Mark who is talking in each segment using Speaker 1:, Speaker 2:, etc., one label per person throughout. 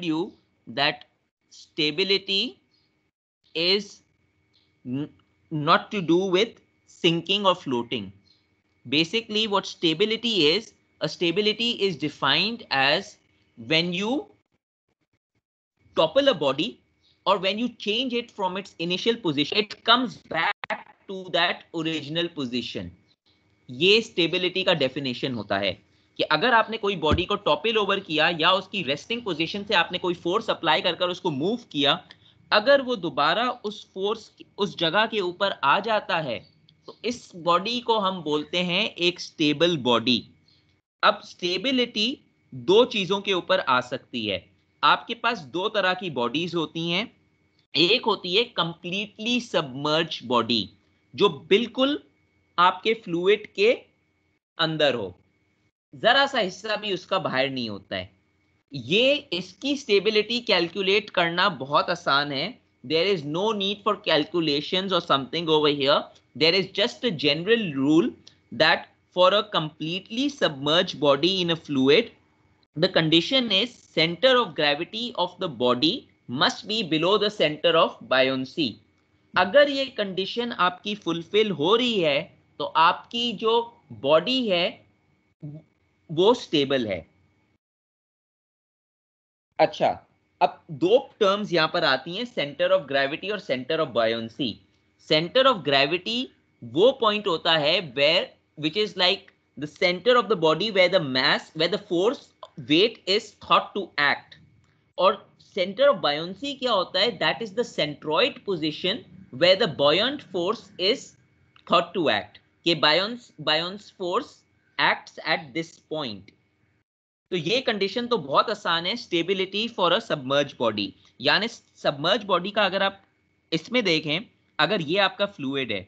Speaker 1: told you that stability is not to do with sinking or floating. Basically, what stability is, a stability is defined as when you topple a body or when you change it from its initial position, it comes back to that original position. ye stability ka definition hota hai कि अगर आपने कोई body को टॉपिल over किया या उसकी resting position से आपने कोई फोर्स अप्लाई कर कर उसको मूव किया अगर वो दोबारा उस फोर्स उस जगह के ऊपर आ जाता है तो इस बॉडी को हम बोलते हैं एक स्टेबल बॉडी अब स्टेबिलिटी दो चीजों के ऊपर आ सकती है आपके पास दो तरह की बॉडीज होती हैं एक होती है कंप्लीटली सबमर्ज बॉडी जो बिल्कुल आपके फ्लूड के अंदर हो जरा सा हिस्सा भी उसका बाहर नहीं होता है ये इसकी स्टेबिलिटी कैलकुलेट करना बहुत आसान है there is no need for calculation और something over here there is just a general rule that for a completely submerge body in a fluid the condition is centre of gravity of the body must be below the centre of buoyancy अगर ये condition आपकी fulfil हो रही है तो आपकी जो body है वो स्टेबल है अच्छा अब दो टर्म्स यहां पर आती हैं सेंटर ऑफ ग्रेविटी और centre of buoyancy centre of gravity वो पॉइंट होता है where which is like the centre of the body where the mass where the force weight is thought to act और centre of buoyancy क्या होता है that is the centroid position where the buoyant force is thought to act के buoyancy buoyancy force acts at this point तो ये condition तो बहुत आसान है stability for a submerge body यानी सबमर्ज बॉडी का अगर आप इसमें देखें अगर ये आपका फ्लूड है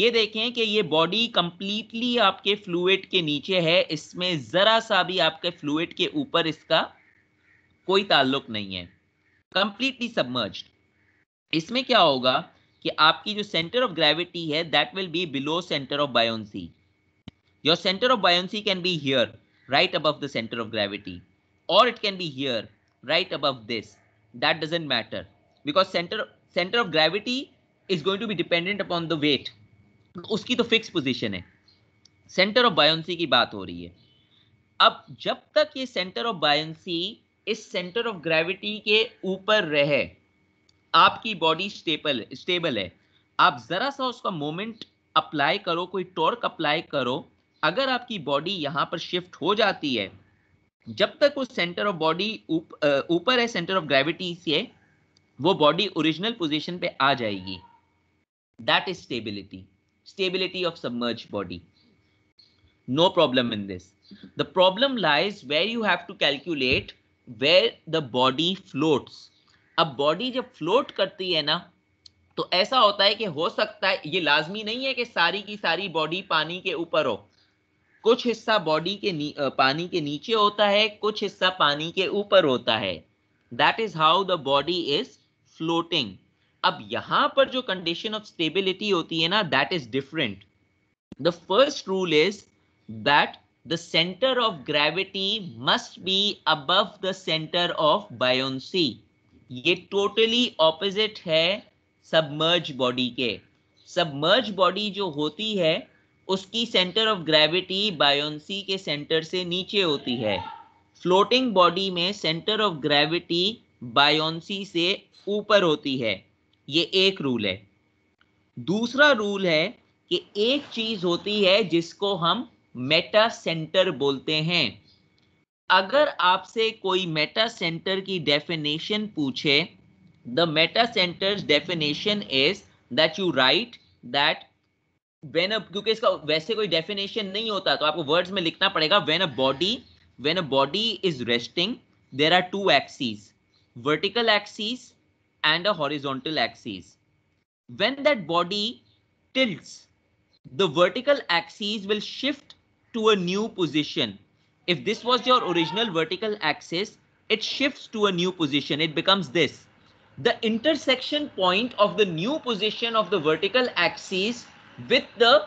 Speaker 1: ये देखें कि ये बॉडी कंप्लीटली आपके फ्लूड के नीचे है इसमें ज़रा सा भी आपके फ्लूड के ऊपर इसका कोई ताल्लुक नहीं है कंप्लीटली सबमर्ज इसमें क्या होगा कि आपकी जो सेंटर ऑफ ग्रेविटी है that will be below centre of buoyancy Your center of buoyancy can be here, right above the center of gravity, or it can be here, right above this. That doesn't matter because center center of gravity is going to be dependent upon the weight. uski to fixed position hai center of buoyancy ki baat ho rahi hai ab jab tak ye center of buoyancy is center of gravity ke upar rahe aapki body stable stable hai आप जरा सा उसका moment apply करो कोई torque apply करो अगर आपकी body यहाँ पर शिफ्ट हो जाती है जब तक वो सेंटर ऑफ बॉडी ऊपर है सेंटर ऑफ ग्रेविटी से वो बॉडी ओरिजिनल पोजीशन पे आ जाएगी that is stability stability of submerge body no problem in this the problem lies where you have to calculate where the body floats अब body जब float करती है ना तो ऐसा होता है कि हो सकता है ये लाजमी नहीं है कि सारी की सारी बॉडी पानी के ऊपर हो कुछ हिस्सा बॉडी के पानी के नीचे होता है कुछ हिस्सा पानी के ऊपर होता है that is how the body is floating अब यहां पर जो कंडीशन ऑफ स्टेबिलिटी होती है ना that is different the first rule is that the centre of gravity must be above the centre of buoyancy ये totally ऑपोजिट है submerge body के सबमर्ज बॉडी जो होती है उसकी सेंटर ऑफ ग्रेविटी बायोन्सी के सेंटर से नीचे होती है फ्लोटिंग बॉडी में सेंटर ऑफ ग्रेविटी बायोन्सी से ऊपर होती है ये एक रूल है दूसरा रूल है कि एक चीज होती है जिसको हम मेटा सेंटर बोलते हैं अगर आपसे कोई मेटा सेंटर की डेफिनेशन पूछे the metacentre definition is that you write that when a क्योंकि इसका वैसे कोई डेफिनेशन नहीं होता तो आपको वर्ड्स में लिखना पड़ेगा when a body when a body is resting there are two axes vertical axes and a horizontal axes when that body tilts the vertical axis will shift to a new position. If this was your original vertical axis, it shifts to a new position. It becomes this. The intersection point of the new position of the vertical axis with the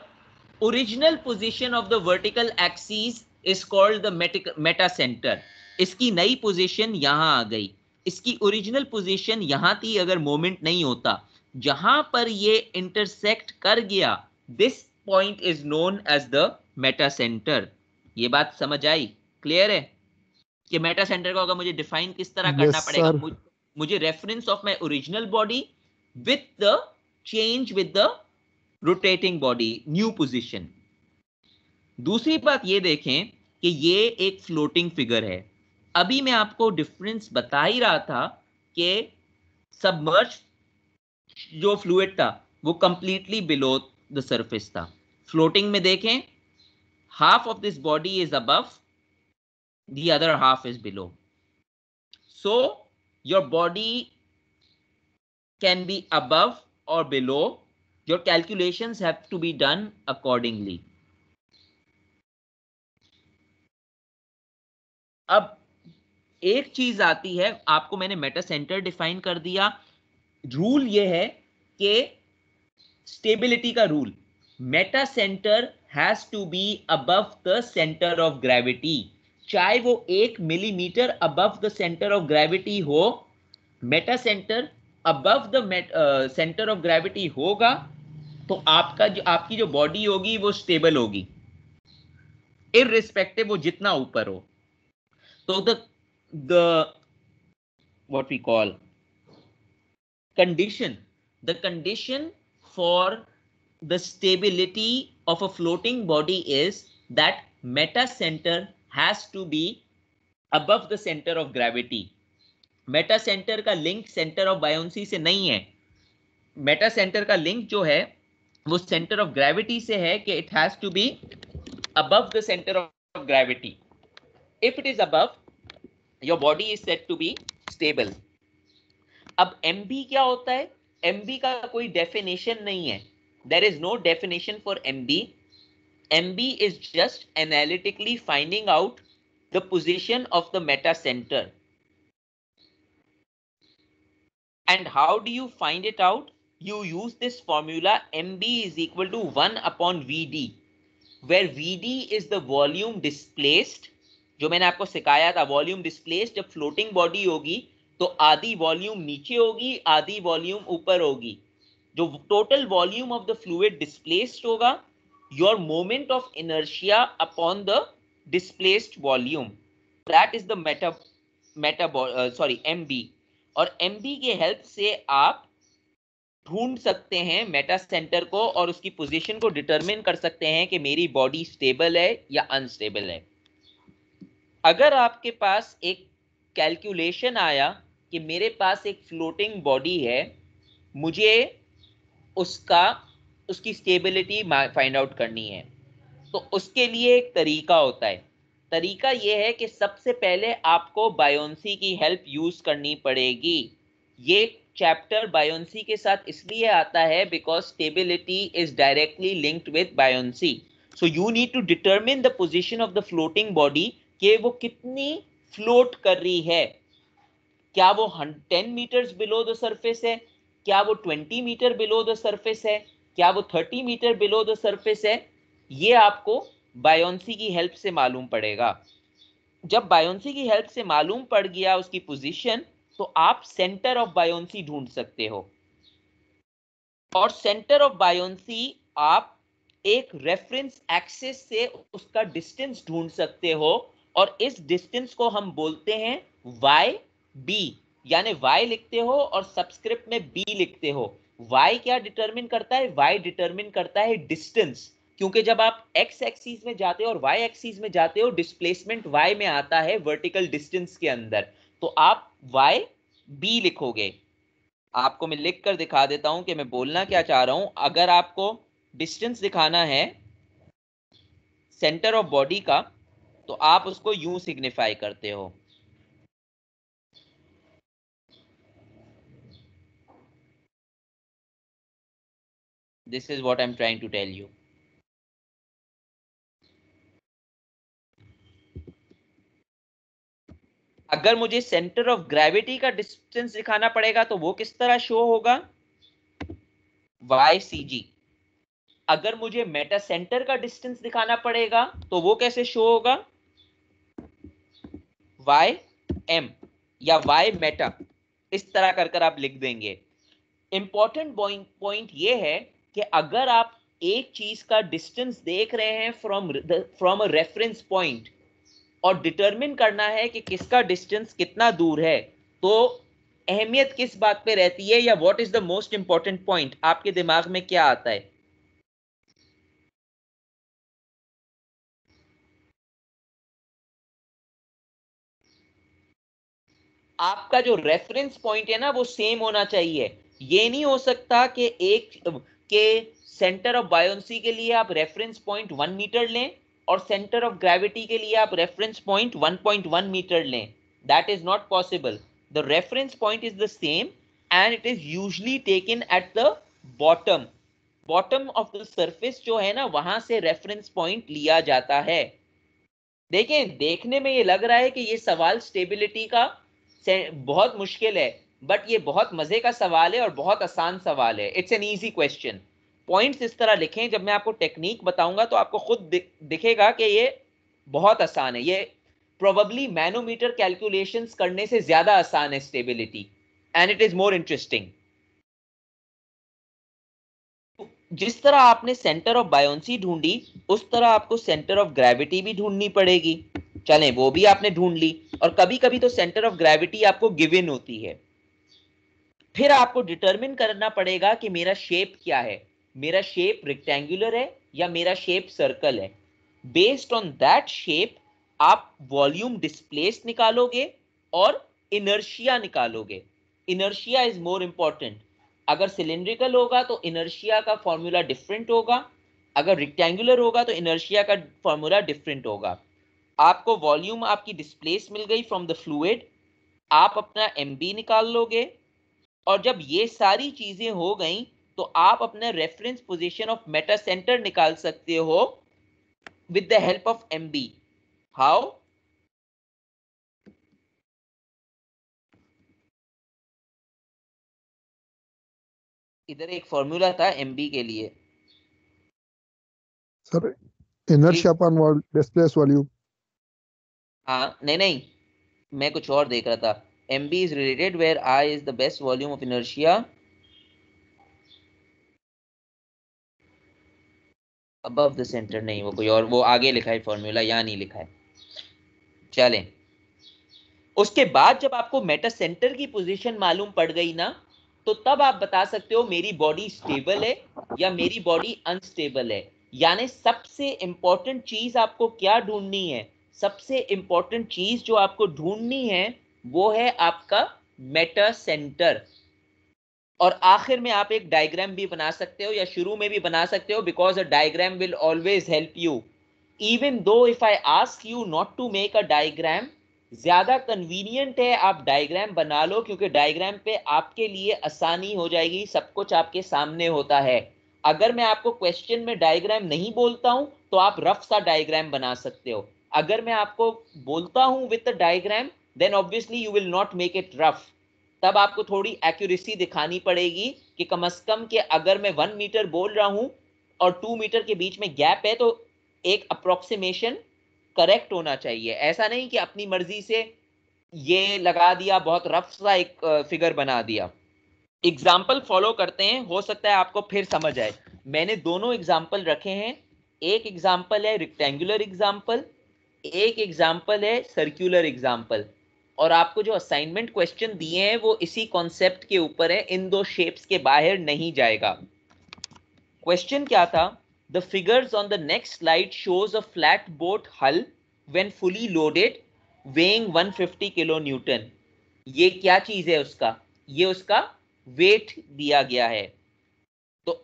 Speaker 1: original position of the vertical axis is called the metacenter. इसकी नई position यहां आ गई इसकी original position यहां थी अगर moment नहीं होता जहां पर ये इंटरसेक्ट कर गया this point is known as the metacentre ये बात समझ आई क्लियर है कि मेटा सेंटर का अगर मुझे डिफाइन किस तरह करना yes, पड़ेगा मुझे, मुझे reference of my original body with the change with the rotating body new position दूसरी बात ये देखें कि ये एक फ्लोटिंग फिगर है अभी मैं आपको डिफरेंस बता ही रहा था कि सबमर्ज जो फ्लूड था वो कंप्लीटली बिलो द सरफेस था फ्लोटिंग में देखें half of this body is above other half is below so your body can be be और below your calculations have to be done accordingly. अब एक चीज आती है आपको मैंने मेटा सेंटर डिफाइन कर दिया रूल ये है कि स्टेबिलिटी का rule metacentre has to be above the centre of gravity चाहे वो एक millimetre above the centre of gravity हो metacentre above the centre of gravity होगा तो आपका जो आपकी जो बॉडी होगी वो स्टेबल होगी इनरिस्पेक्टिव वो जितना ऊपर हो तो the what we call condition the condition for the stability of a floating body is that metacentre has to be above the centre of gravity metacentre का लिंक सेंटर ऑफ बायोन्सी से नहीं है Meta metacentre का link जो है वो centre of gravity से है कि it has to be above the centre of gravity if it is above your body is set to be stable अब एम बी क्या होता है एम बी का कोई डेफिनेशन नहीं है there is no definition for M B M B is just analytically finding out the position of the metacentre and how do you find it out you use this formula MB is equal to 1 upon VD where VD is the volume displaced जो मैंने आपको सिखाया था volume displace जब floating body होगी तो आधी volume नीचे होगी आधी वॉल्यूम ऊपर होगी जो total volume of the fluid displaced होगा your moment of inertia upon the displaced volume that is the meta meta sorry M और एम के हेल्प से आप ढूंढ सकते हैं मेटा सेंटर को और उसकी पोजीशन को डिटरमिन कर सकते हैं कि मेरी बॉडी स्टेबल है या अनस्टेबल है अगर आपके पास एक कैलकुलेशन आया कि मेरे पास एक फ्लोटिंग बॉडी है मुझे उसका उसकी स्टेबिलिटी फाइंड आउट करनी है तो उसके लिए एक तरीका होता है तरीका यह है कि सबसे पहले आपको बायोन्सी की हेल्प यूज़ करनी पड़ेगी ये चैप्टर बायोन्सी के साथ इसलिए आता है because stability is directly linked with buoyancy so you need to determine the position of the floating body कि वो कितनी फ्लोट कर रही है क्या वो ten metres below the surface है क्या वो twenty metre below the surface है क्या वो thirty metre below the surface है ये आपको बायोन्सी की हेल्प से मालूम पड़ेगा जब बायोन्सी की हेल्प से मालूम पड़ गया उसकी पोजिशन तो आप सेंटर ऑफ बायोन्सी ढूंढ सकते हो और सेंटर ऑफ बायोन्सी आप एक रेफरेंस एक्सेस से उसका डिस्टेंस ढूंढ सकते हो और इस डिस्टेंस को हम बोलते हैं वाई बी यानी वाई लिखते हो और सब्सक्रिप्ट में बी लिखते हो वाई क्या डिटरमिन करता है वाई डिटरमिन करता है डिस्टेंस क्योंकि जब आप एक्स एक्सीज में जाते हो और वाई एक्सीज में जाते हो डिस्प्लेसमेंट वाई में आता है वर्टिकल डिस्टेंस के अंदर तो आप वाई बी लिखोगे आपको मैं लिख कर दिखा देता हूं कि मैं बोलना क्या चाह रहा हूं अगर आपको डिस्टेंस दिखाना है सेंटर ऑफ बॉडी का तो आप उसको यू सिग्निफाई करते हो
Speaker 2: this is what I am trying to tell you
Speaker 1: अगर मुझे सेंटर ऑफ ग्रेविटी का डिस्टेंस दिखाना पड़ेगा तो वो किस तरह शो होगा वाई सी जी अगर मुझे मेटा सेंटर का डिस्टेंस दिखाना पड़ेगा तो वो कैसे शो होगा वाई एम या वाई मेटा इस तरह कर कर आप लिख देंगे इंपॉर्टेंट पॉइंट ये है कि अगर आप एक चीज का डिस्टेंस देख रहे हैं from from a reference point और डिटरमिन करना है कि किसका डिस्टेंस कितना दूर है तो अहमियत किस बात पे रहती है या what is the most important point आपके दिमाग में क्या आता है आपका जो रेफरेंस पॉइंट है ना वो सेम होना चाहिए ये नहीं हो सकता कि एक के सेंटर ऑफ बायोन्सी के लिए आप रेफरेंस पॉइंट वन मीटर लें और सेंटर ऑफ ग्रेविटी के लिए आप रेफरेंस पॉइंट 1.1 मीटर लें that is not possible the reference point is the same and it is usually taken at the bottom bottom of the surface जो है ना वहां से रेफरेंस पॉइंट लिया जाता है देखें देखने में ये लग रहा है कि ये सवाल स्टेबिलिटी का बहुत मुश्किल है बट ये बहुत मजे का सवाल है और बहुत आसान सवाल है it's an easy question points इस तरह लिखें जब मैं आपको टेक्निक बताऊंगा तो आपको खुद दिखेगा कि ये बहुत आसान है ये प्रोबली मैनोमीटर कैलकुलेशन करने से ज्यादा आसान है stability and it is more interesting जिस तरह आपने सेंटर ऑफ बायोन्सी ढूंढी उस तरह आपको सेंटर ऑफ ग्रेविटी भी ढूंढनी पड़ेगी चलें वो भी आपने ढूंढ ली और कभी कभी तो सेंटर ऑफ ग्रेविटी आपको गिवन होती है फिर आपको डिटरमिन करना पड़ेगा कि मेरा शेप क्या है मेरा शेप रेक्टेंगुलर है या मेरा शेप सर्कल है बेस्ड ऑन दैट शेप आप वॉल्यूम डिस्प्लेस निकालोगे और इनर्शिया निकालोगे इनर्शिया इज मोर इम्पॉर्टेंट अगर सिलेंड्रिकल होगा तो इनर्शिया का फॉर्मूला डिफरेंट होगा अगर रिक्टेंगुलर होगा तो इनर्शिया का फॉर्मूला डिफरेंट होगा आपको वॉल्यूम आपकी डिस्प्लेस मिल गई फ्रॉम द फ्लूड आप अपना एम निकाल लोगे और जब ये सारी चीज़ें हो गई तो आप अपने reference position of metacentre निकाल सकते हो with the help of M B how इधर एक फॉर्मूला था एम बी के लिए
Speaker 2: सर
Speaker 3: इनर्शिया पर डिस्प्लेस वॉल्यूम
Speaker 1: हाँ नहीं नहीं मैं कुछ और देख रहा था M B is related where I is the best volume of inertia above the centre नहीं वो कोई और वो आगे लिखा है फॉर्मूला यहाँ नहीं लिखा है चलें उसके बाद जब आपको मेटा सेंटर की पोजीशन मालूम पड़ गई ना तो तब आप बता सकते हो मेरी बॉडी स्टेबल है या मेरी बॉडी अनस्टेबल है यानी सबसे इंपॉर्टेंट चीज आपको क्या ढूंढनी है सबसे इंपॉर्टेंट चीज जो आपको ढूंढनी है वो है आपका मेटा सेंटर और आखिर में आप एक डायग्राम भी बना सकते हो या शुरू में भी बना सकते हो because a diagram will always help you even though if I ask you not to make a diagram ज़्यादा कन्वीनियंट है आप डायग्राम बना लो क्योंकि डायग्राम पे आपके लिए आसानी हो जाएगी सब कुछ आपके सामने होता है अगर मैं आपको क्वेश्चन में डायग्राम नहीं बोलता हूं तो आप रफ सा डायग्राम बना सकते हो अगर मैं आपको बोलता हूँ with the diagram then obviously you will not make it rough तब आपको थोड़ी एक्यूरेसी दिखानी पड़ेगी कि कम अज कम कि अगर मैं वन मीटर बोल रहा हूँ और टू मीटर के बीच में गैप है तो एक अप्रोक्सीमेशन करेक्ट होना चाहिए ऐसा नहीं कि अपनी मर्जी से ये लगा दिया बहुत रफ सा एक फिगर बना दिया एग्जाम्पल फॉलो करते हैं हो सकता है आपको फिर समझ आए मैंने दोनों एग्जाम्पल रखे हैं एक एग्जाम्पल है रिक्टेंगुलर एग्जाम्पल एक एग्जाम्पल है सर्क्यूलर एग्जाम्पल और आपको जो असाइनमेंट क्वेश्चन दिए हैं वो इसी कॉन्सेप्ट के ऊपर है इन दो शेप्स के बाहर नहीं जाएगा क्वेश्चन क्या था the figures on the next slide shows a flat boat hull when fully loaded weighing 150 kilo newton ये क्या चीज है उसका ये उसका वेट दिया गया है तो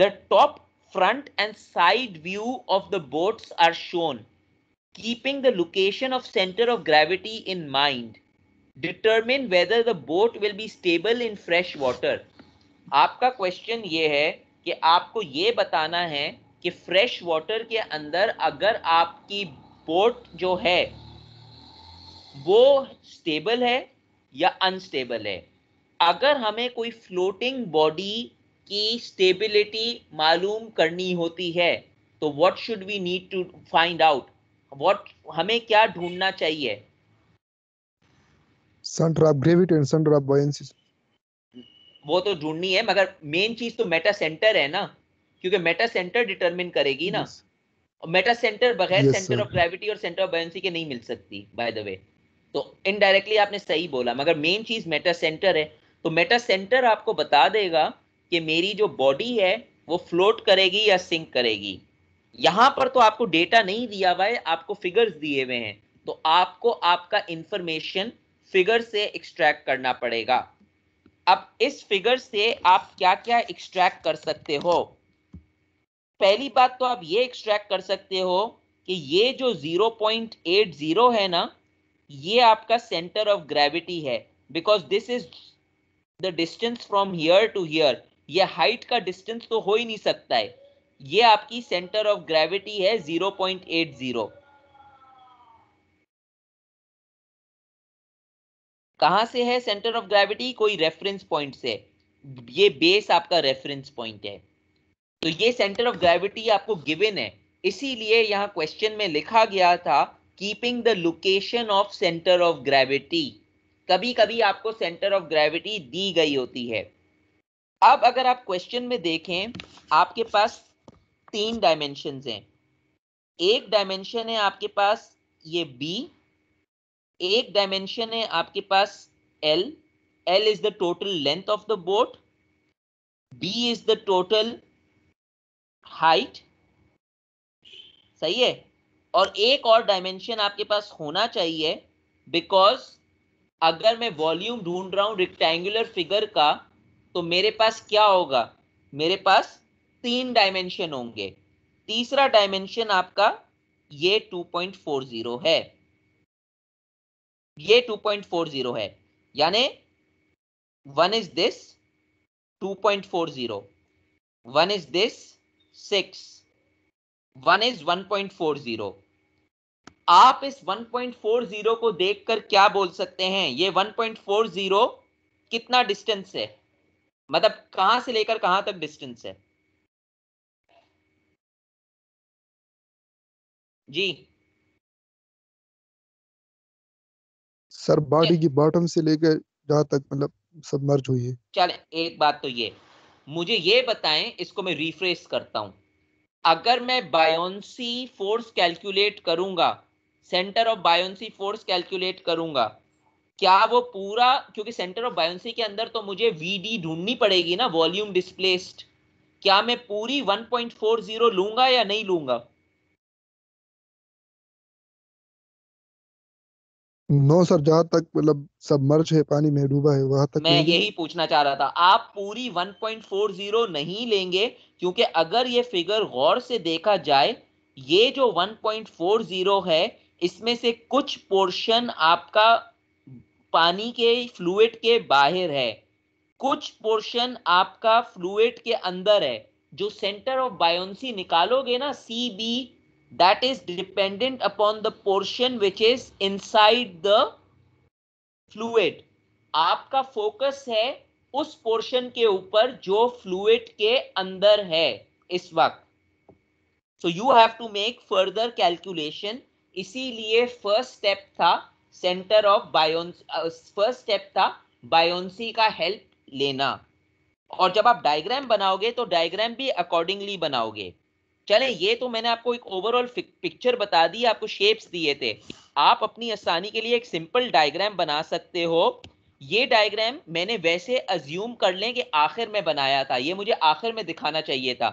Speaker 1: the top front and side view of the boats are shown keeping the location of center of gravity in mind, determine whether the boat will be stable in fresh water. आपका question ये है कि आपको ये बताना है कि fresh water के अंदर अगर आपकी बोट जो है वो स्टेबल है या अनस्टेबल है अगर हमें कोई फ्लोटिंग बॉडी की स्टेबिलिटी मालूम करनी होती है तो what should we need to find out what हमें क्या ढूंढना चाहिए
Speaker 3: centre of gravity and centre of buoyancy
Speaker 1: वो तो ढूंढनी है मगर मेन चीज तो मेटा सेंटर है ना क्योंकि मेटा सेंटर डिटरमिन करेगी ना और मेटा सेंटर बगैर सेंटर ऑफ ग्रेविटी और सेंटर ऑफ बुoyancy के नहीं मिल सकती बाय द वे तो इनडायरेक्टली आपने सही बोला मगर मेन चीज मेटा सेंटर है तो मेटा सेंटर आपको बता देगा कि मेरी जो बॉडी है वो फ्लोट करेगी या सिंक करेगी यहां पर तो आपको डेटा नहीं दिया हुआ है आपको फिगर्स दिए हुए हैं तो आपको आपका इंफॉर्मेशन फिगर से एक्सट्रैक्ट करना पड़ेगा अब इस फिगर से आप क्या क्या एक्सट्रैक्ट कर सकते हो पहली बात तो आप ये एक्सट्रैक्ट कर सकते हो कि ये जो 0.80 है ना ये आपका सेंटर ऑफ ग्रेविटी है because this is the distance from here to here ये हाइट का डिस्टेंस तो हो ही नहीं सकता है ये आपकी सेंटर ऑफ ग्रेविटी है 0.80 कहां से है सेंटर ऑफ ग्रेविटी कोई रेफरेंस पॉइंट से ये बेस आपका रेफरेंस पॉइंट है तो ये सेंटर ऑफ ग्रेविटी आपको गिवन है इसीलिए यहां क्वेश्चन में लिखा गया था keeping the location of centre of gravity कभी कभी आपको सेंटर ऑफ ग्रेविटी दी गई होती है अब अगर आप क्वेश्चन में देखें आपके पास तीन डायमेंशन हैं एक डायमेंशन है आपके पास ये बी एक डायमेंशन है आपके पास L L is the total length of the boat B is the total height सही है और एक और डायमेंशन आपके पास होना चाहिए बिकॉज अगर मैं वॉल्यूम ढूंढ रहा हूं रेक्टेंगुलर फिगर का तो मेरे पास क्या होगा मेरे पास तीन डायमेंशन होंगे तीसरा डायमेंशन आपका ये 2.40 है ये 2.40 है यानी one is this 2.40 one is this six one is 1.40 आप इस 1.40 को देखकर क्या बोल सकते हैं ये 1.40 कितना डिस्टेंस है मतलब कहां से लेकर कहां तक डिस्टेंस है
Speaker 2: जी सर बॉडी की बॉटम से लेकर जहां तक मतलब सब मर्ज हुई है
Speaker 1: चल एक बात तो ये मुझे ये बताएं इसको मैं रिफ्रेश करता हूँ अगर मैं बायोन्सी फोर्स कैलकुलेट करूंगा centre of buoyancy force calculate करूंगा क्या वो पूरा क्योंकि सेंटर ऑफ बायोन्सी के अंदर तो मुझे वीडी ढूंढनी पड़ेगी ना वॉल्यूम डिस्प्लेस्ड क्या मैं पूरी 1.40 लूंगा या नहीं लूंगा
Speaker 3: नो सर जहाँ तक मतलब मर्ज है पानी में डूबा है वहां तक मैं यही
Speaker 1: पूछना चाह रहा था आप पूरी 1.40 नहीं लेंगे क्योंकि अगर ये फिगर गौर से देखा जाए ये जो 1.40 है इसमें से कुछ पोर्शन आपका पानी के फ्लूड के बाहर है कुछ पोर्शन आपका फ्लूड के अंदर है जो सेंटर ऑफ बायोन्सी निकालोगे ना C B that is dependent upon the portion which is inside the fluid आपका फोकस है उस पोर्शन के ऊपर जो फ्लूड के अंदर है इस वक्त so you have to make further calculation इसीलिए फर्स्ट स्टेप था centre of bio first step था बायोन्सी का हेल्प लेना और जब आप डायग्राम बनाओगे तो डायग्राम भी अकॉर्डिंगली बनाओगे चले ये तो मैंने आपको एक ओवरऑल पिक्चर बता दी आपको शेप्स दिए थे आप अपनी आसानी के लिए एक सिंपल डायग्राम बना सकते हो ये डायग्राम मैंने वैसे अज्यूम कर लें कि आखिर में बनाया था ये मुझे आखिर में दिखाना चाहिए था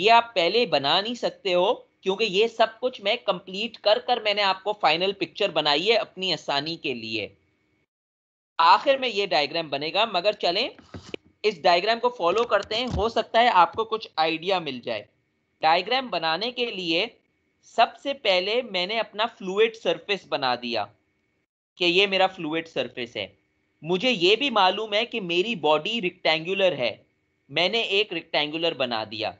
Speaker 1: ये आप पहले बना नहीं सकते हो क्योंकि ये सब कुछ मैं कंप्लीट कर कर मैंने आपको फाइनल पिक्चर बनाई है अपनी आसानी के लिए आखिर में ये डायग्राम बनेगा मगर चलें इस डायग्राम को फॉलो करते हैं हो सकता है आपको कुछ आइडिया मिल जाए डायग्राम बनाने के लिए सबसे पहले मैंने अपना फ्लूड सरफेस बना दिया कि ये मेरा फ्लूड सरफेस है मुझे ये भी मालूम है कि मेरी बॉडी रिक्टेंगुलर है मैंने एक रिक्टेंगुलर बना दिया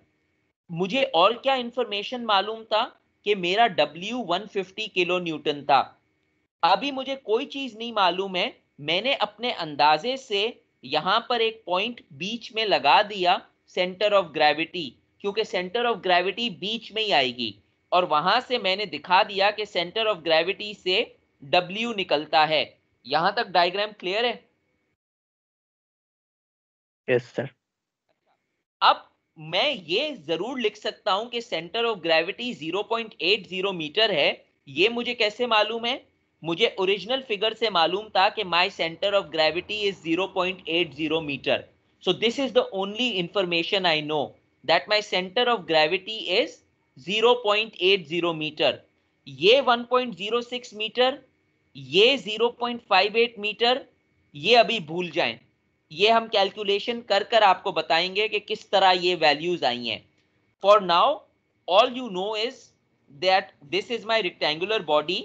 Speaker 1: मुझे और क्या इन्फॉर्मेशन मालूम था कि मेरा W 150 किलो न्यूटन था अभी मुझे कोई चीज़ नहीं मालूम है मैंने अपने अंदाजे से यहाँ पर एक पॉइंट बीच में लगा दिया सेंटर ऑफ ग्रेविटी क्योंकि सेंटर ऑफ ग्रेविटी बीच में ही आएगी और वहां से मैंने दिखा दिया कि सेंटर ऑफ ग्रेविटी से W निकलता है यहां तक डायग्राम क्लियर है यस yes, सर अब मैं ये जरूर लिख सकता हूं कि सेंटर ऑफ ग्रेविटी 0.80 मीटर है ये मुझे कैसे मालूम है मुझे ओरिजिनल फिगर से मालूम था कि my centre of gravity is 0.80 metre so this is the only information I know that my center of gravity is 0.80 metre ये 1.06 मीटर ये 0.58 मीटर ये अभी भूल जाएं ये हम कैलकुलेशन कर कर आपको बताएंगे कि किस तरह ये वैल्यूज आई हैं for now all you know is that this is my rectangular body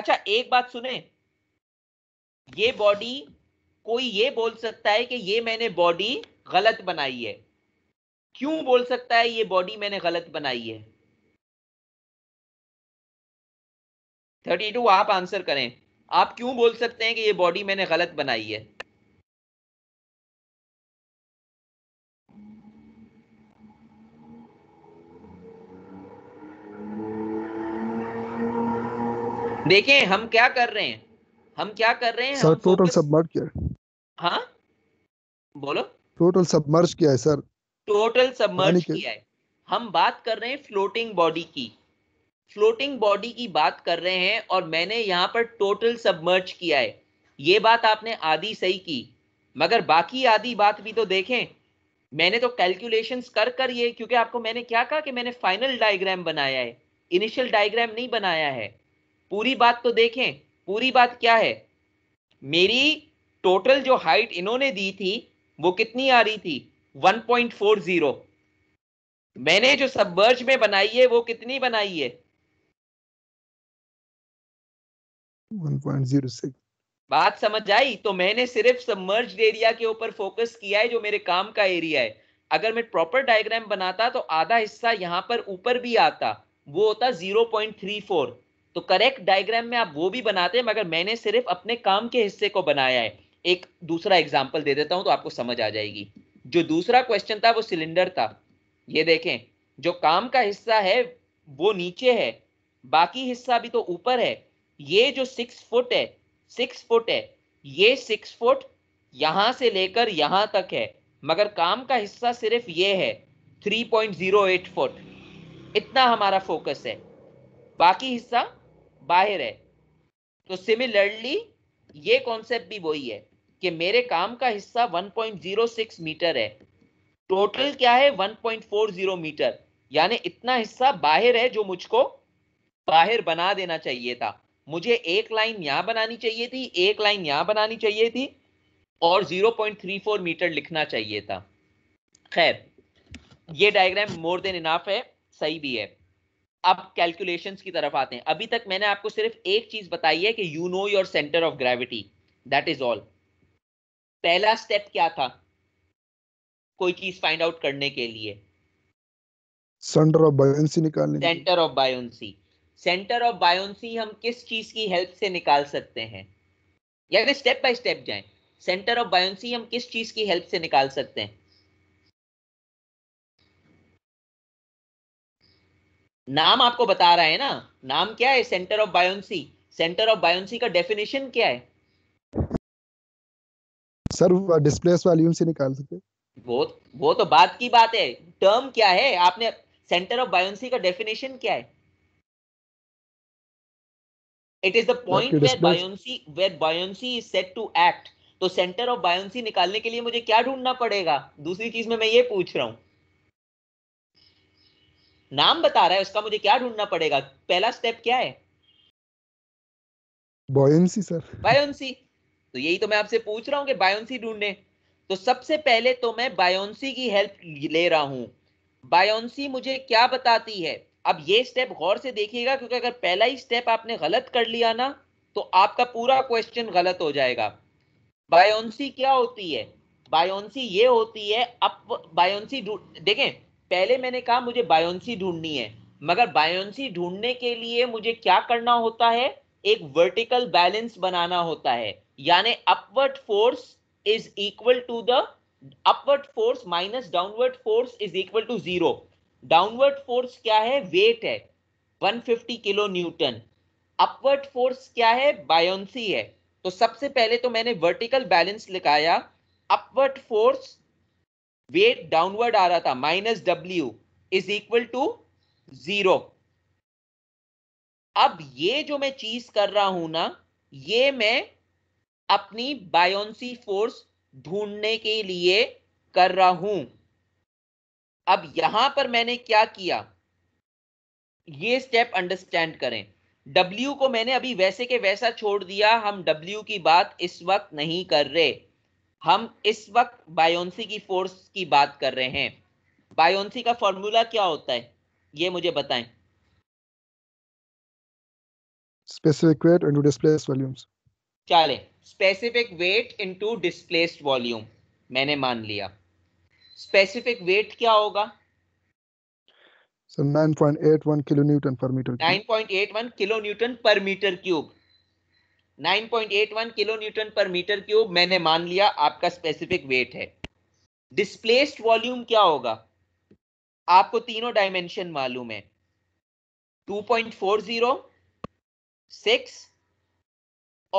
Speaker 1: अच्छा एक बात सुने ये बॉडी कोई ये बोल सकता है कि ये मैंने बॉडी गलत बनाई है क्यों बोल सकता है ये बॉडी मैंने गलत बनाई है थर्टी टू आप आंसर करें आप क्यों बोल सकते हैं कि ये बॉडी मैंने गलत बनाई है देखें हम क्या कर रहे हैं हम क्या कर रहे हैं सर
Speaker 3: टोटल सब मर्ज किया
Speaker 1: हाँ बोलो
Speaker 3: टोटल सबमर्ज किया है सर
Speaker 1: टोटल सबमर्ज किया है हम बात कर रहे हैं फ्लोटिंग बॉडी की फ्लोटिंग बॉडी की बात कर रहे हैं और मैंने यहाँ पर टोटल सबमर्ज किया है ये बात आपने आधी सही की मगर बाकी आधी बात भी तो देखें मैंने तो कैलकुलेशंस कर कर ये क्योंकि आपको मैंने क्या कहा कि मैंने फाइनल डायग्राम बनाया है इनिशियल डायग्राम नहीं बनाया है पूरी बात तो देखें पूरी बात क्या है मेरी टोटल जो हाइट इन्होंने दी थी वो कितनी आ रही थी 1.40 मैंने जो सबमर्ज में बनाई है वो कितनी बनाई है
Speaker 3: 1.06
Speaker 1: बात समझ आई तो मैंने सिर्फ सबमर्ज एरिया के ऊपर फोकस किया है जो मेरे काम का एरिया है अगर मैं प्रॉपर डायग्राम बनाता तो आधा हिस्सा यहाँ पर ऊपर भी आता वो होता 0.34 तो करेक्ट डायग्राम में आप वो भी बनाते हैं मगर मैंने सिर्फ अपने काम के हिस्से को बनाया है एक दूसरा एग्जाम्पल दे देता हूं तो आपको समझ आ जाएगी जो दूसरा क्वेश्चन था वो सिलेंडर था ये देखें जो काम का हिस्सा है वो नीचे है बाकी हिस्सा भी तो ऊपर है ये जो सिक्स फुट है सिक्स फुट है ये सिक्स फुट यहां से लेकर यहां तक है मगर काम का हिस्सा सिर्फ ये है 3.08 फुट इतना हमारा फोकस है बाकी हिस्सा बाहर है तो सिमिलरली ये कॉन्सेप्ट भी वही है कि मेरे काम का हिस्सा 1.06 मीटर है टोटल क्या है 1.40 मीटर यानी इतना हिस्सा बाहर है जो मुझको बाहर बना देना चाहिए था मुझे एक लाइन यहां बनानी चाहिए थी एक लाइन यहां बनानी चाहिए थी और 0.34 मीटर लिखना चाहिए था खैर ये डायग्राम मोर देन इनाफ है सही भी है अब कैलकुलेशंस की तरफ आते हैं अभी तक मैंने आपको सिर्फ एक चीज बताई है कि you know your centre of gravity that is all पहला स्टेप क्या था कोई चीज फाइंड आउट करने के लिए सेंटर ऑफ
Speaker 3: बायोन्सी निकालने
Speaker 1: centre of buoyancy centre of buoyancy हम किस चीज की हेल्प से निकाल सकते हैं फिर स्टेप बाय स्टेप जाएं सेंटर ऑफ बायोन्सी हम किस चीज की हेल्प से निकाल सकते हैं नाम आपको बता रहा है ना नाम क्या है centre of buoyancy centre of buoyancy का डेफिनेशन क्या है
Speaker 3: सर डिस्प्लेस वॉल्यूम से निकाल सकते
Speaker 1: वो वो तो बात की बात है टर्म क्या है आपने सेंटर ऑफ बायोन्सी का डेफिनेशन क्या है it is the point where buoyancy where buoyancy is set to act तो सेंटर ऑफ बायोन्सी निकालने के लिए मुझे क्या ढूंढना पड़ेगा दूसरी चीज में मैं ये पूछ रहा हूं नाम बता रहा है उसका मुझे क्या ढूंढना पड़ेगा पहला स्टेप क्या है बायोन्सी सर बायोन्सी तो यही तो मैं आपसे पूछ रहा हूँ कि बायोन्सी ढूंढने तो सबसे पहले तो मैं बायोन्सी की हेल्प ले रहा हूँ बायोन्सी मुझे क्या बताती है अब ये स्टेप गौर से देखिएगा क्योंकि अगर पहला ही स्टेप आपने गलत कर लिया ना तो आपका पूरा क्वेश्चन गलत हो जाएगा बायोन्सी क्या होती है बायोन्सी ये होती है अब बायोन्सी देखें पहले मैंने कहा मुझे बायोन्सी ढूंढनी है मगर बायोन्सी ढूंढने के लिए मुझे क्या करना होता है एक वर्टिकल बैलेंस बनाना होता है यानी upward force is equal to the upward force minus downward force is equal to zero downward force क्या है वेट है 150 किलो न्यूटन अपवर्ड फोर्स क्या है बायोन्सी है तो सबसे पहले तो मैंने वर्टिकल बैलेंस लिखाया अपवर्ड फोर्स वेट डाउनवर्ड आ रहा था minus W is equal to zero अब ये जो मैं चीज कर रहा हूं ना ये मैं अपनी बायोन्सी फोर्स ढूंढने के लिए कर रहा हूं अब यहां पर मैंने क्या किया ये स्टेप अंडरस्टैंड करें W को मैंने अभी वैसे के वैसा छोड़ दिया हम W की बात इस वक्त नहीं कर रहे हम इस वक्त बायोन्सी की फोर्स की बात कर रहे हैं बायोन्सी का फॉर्मूला क्या होता है ये मुझे बताएं
Speaker 3: specific weight into displace volumes
Speaker 1: चले specific weight into displaced volume मैंने मान लिया स्पेसिफिक वेट क्या होगा
Speaker 3: sir 9.81 kilonewton per metre
Speaker 1: 9.81 kilonewton per metre cube 9.81 kilonewton per metre cube मैंने मान लिया आपका स्पेसिफिक वेट है डिस्प्लेस्ड वॉल्यूम क्या होगा आपको तीनों डायमेंशन मालूम है 2.40 6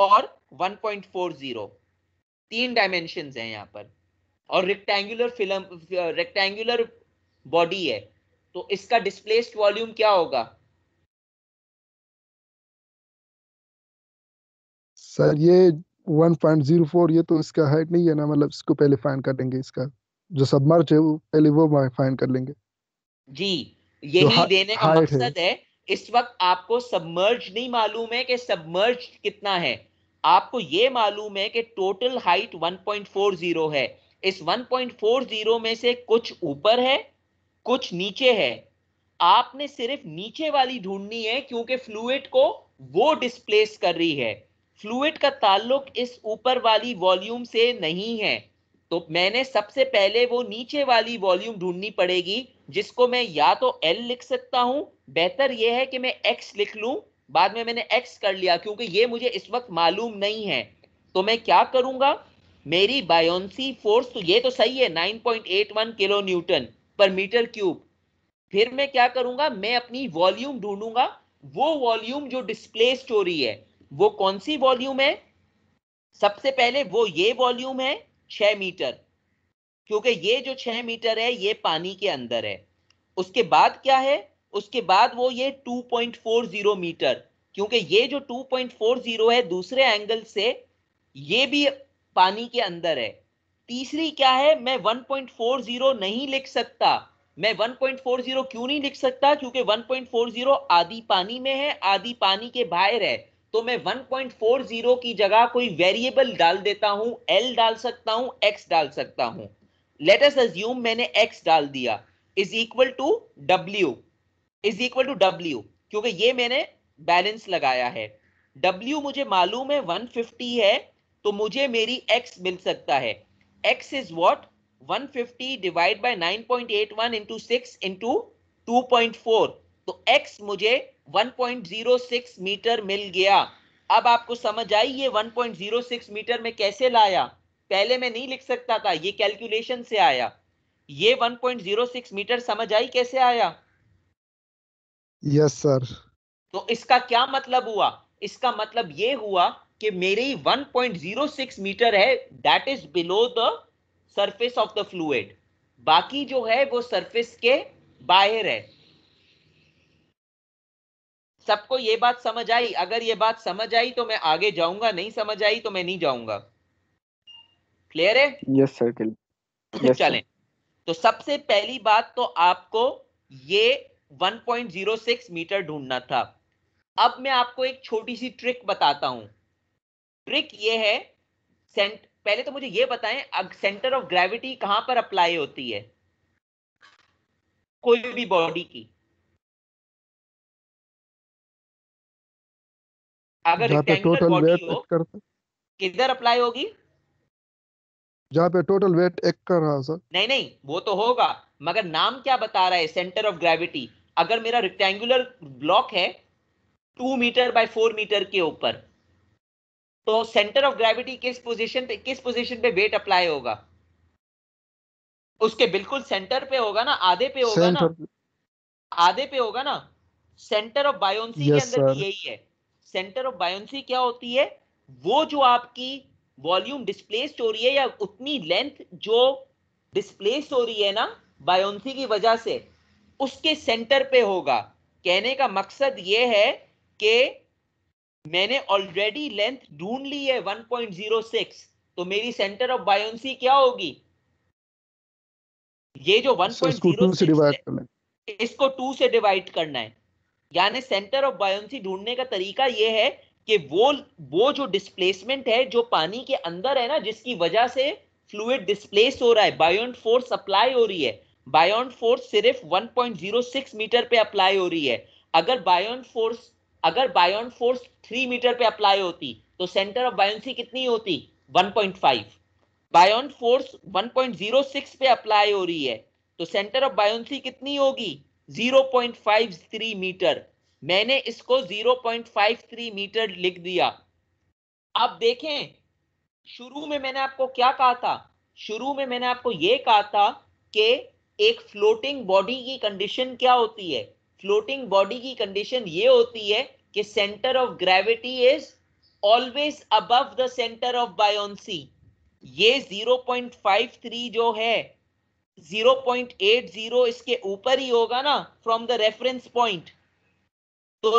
Speaker 1: और 1.40 तीन डायमेंशन हैं यहाँ पर और रेक्टेंगुलर फिल्म रेक्टेंगुलर बॉडी है तो इसका डिस्प्लेस्ड वॉल्यूम क्या होगा
Speaker 3: सर ये 1.04 ये तो इसका हाइट नहीं है ना मतलब इसको पहले फाइन कर देंगे इसका जो सबमर्ज है वो पहले वो फाइन कर लेंगे
Speaker 1: जी यही देने का मकसद है।, है इस वक्त आपको सबमर्ज नहीं मालूम है कि सबमर्ज कितना है आपको ये मालूम है कि टोटल हाइट 1.40 है इस 1.40 में से कुछ ऊपर है कुछ नीचे है आपने सिर्फ नीचे वाली ढूंढनी है क्योंकि फ्लूड को वो डिस्प्लेस कर रही है फ्लूड का ताल्लुक इस ऊपर वाली वॉल्यूम से नहीं है तो मैंने सबसे पहले वो नीचे वाली वॉल्यूम ढूंढनी पड़ेगी जिसको मैं या तो एल लिख सकता हूं बेहतर यह है कि मैं एक्स लिख लूं बाद में मैंने एक्स कर लिया क्योंकि ये मुझे इस वक्त मालूम नहीं है तो मैं क्या करूंगा मेरी बायोन्सी फोर्स तो ये तो सही है 9.81 kilonewton per metre cube फिर मैं क्या करूंगा मैं अपनी वॉल्यूम ढूंढूंगा वो वॉल्यूम जो डिस्प्लेस्ड हो रही है वो कौन सी वॉल्यूम है सबसे पहले वो ये वॉल्यूम है छह मीटर क्योंकि ये जो छह मीटर है ये पानी के अंदर है उसके बाद क्या है उसके बाद वो ये 2.40 मीटर क्योंकि ये जो 2.40 है दूसरे एंगल से ये भी पानी के अंदर है तीसरी क्या है मैं 1.40 नहीं लिख सकता मैं 1.40 क्यों नहीं लिख सकता क्योंकि 1.40 आदि पानी में है आदि पानी के बाहर है तो मैं 1.40 की जगह कोई वेरिएबल डाल देता हूं एल डाल सकता हूं एक्स डाल सकता हूं लेट एज्यूम मैंने एक्स डाल दिया is equal to W is equal to W क्योंकि ये मैंने बैलेंस लगाया है W मुझे मालूम है 150 है तो मुझे मेरी X मिल सकता है X is what 150 divide by 9.81 point eight one into six into two तो X मुझे 1.06 मीटर मिल गया अब आपको समझ आई ये 1.06 मीटर में कैसे लाया पहले मैं नहीं लिख सकता था ये कैलकुलेशन से आया ये 1.06 मीटर समझ आई कैसे आया यस सर तो इसका क्या मतलब हुआ इसका मतलब ये हुआ कि मेरी 1.06 मीटर है that is below the surface of the fluid बाकी जो है वो सरफेस के बाहर है सबको ये बात समझ आई अगर ये बात समझ आई तो मैं आगे जाऊंगा नहीं समझ आई तो मैं नहीं जाऊंगा क्लियर है यस सर क्लियर चलें तो सबसे पहली बात तो आपको ये 1.06 मीटर ढूंढना था अब मैं आपको एक छोटी सी ट्रिक बताता हूं ट्रिक ये है सेंट पहले तो मुझे ये बताएं अब सेंटर ऑफ ग्रेविटी कहां पर अप्लाई होती है
Speaker 2: कोई भी बॉडी की
Speaker 1: अगर टोटल वेट हो किधर अप्लाई होगी
Speaker 3: जहां पे टोटल वेट एक कर रहा सर
Speaker 1: नहीं नहीं वो तो होगा मगर नाम क्या बता रहा है सेंटर ऑफ ग्रेविटी अगर मेरा रेक्टेंगुलर ब्लॉक है two metre by four metre के ऊपर तो सेंटर ऑफ ग्रेविटी किस पोजीशन पे किस पोजीशन पे वेट अप्लाई होगा उसके बिल्कुल सेंटर पे होगा ना आधे पे होगा ना आधे पे होगा ना सेंटर ऑफ बायोन्सी के अंदर भी यही है सेंटर ऑफ बायोन्सी क्या होती है वो जो आपकी वॉल्यूम डिस्प्लेस्ड हो रही है या उतनी लेंथ जो डिस्प्लेस हो रही है ना बायोन्सी की वजह से उसके सेंटर पे होगा कहने का मकसद ये है कि मैंने ऑलरेडी लेंथ ढूंढ ली है 1.06 तो मेरी सेंटर ऑफ बायोन्सी क्या होगी ये जो 1.06 से डिवाइड करना है इसको टू से डिवाइड करना है यानी सेंटर ऑफ बायोन्सी ढूंढने का तरीका ये है कि वो वो जो डिस्प्लेसमेंट है जो पानी के अंदर है ना जिसकी वजह से फ्लूड डिस्प्लेस हो रहा है बायोन फोर्स सप्लाई हो रही है बायोन फोर्स सिर्फ 1.06 मीटर पे अप्लाई हो रही है अगर बायोन फोर्स अगर बायोन फोर्स 3 मीटर पे अप्लाई होती तो सेंटर ऑफ बायोन्सी कितनी होती 1.5 बायोन फोर्स 1.06 पे अप्लाई हो रही है तो सेंटर ऑफ बायोन्सी कितनी होगी 0.53 मीटर मैंने इसको 0.53 मीटर लिख दिया अब देखें शुरू में मैंने आपको क्या कहा था शुरू में मैंने आपको ये कहा था कि एक फ्लोटिंग बॉडी की कंडीशन क्या होती है फ्लोटिंग बॉडी की कंडीशन ये होती है कि centre of gravity is always above the centre of buoyancy ये 0.53 जो है 0.80 इसके ऊपर ही होगा ना फ्रॉम द रेफरेंस पॉइंट तो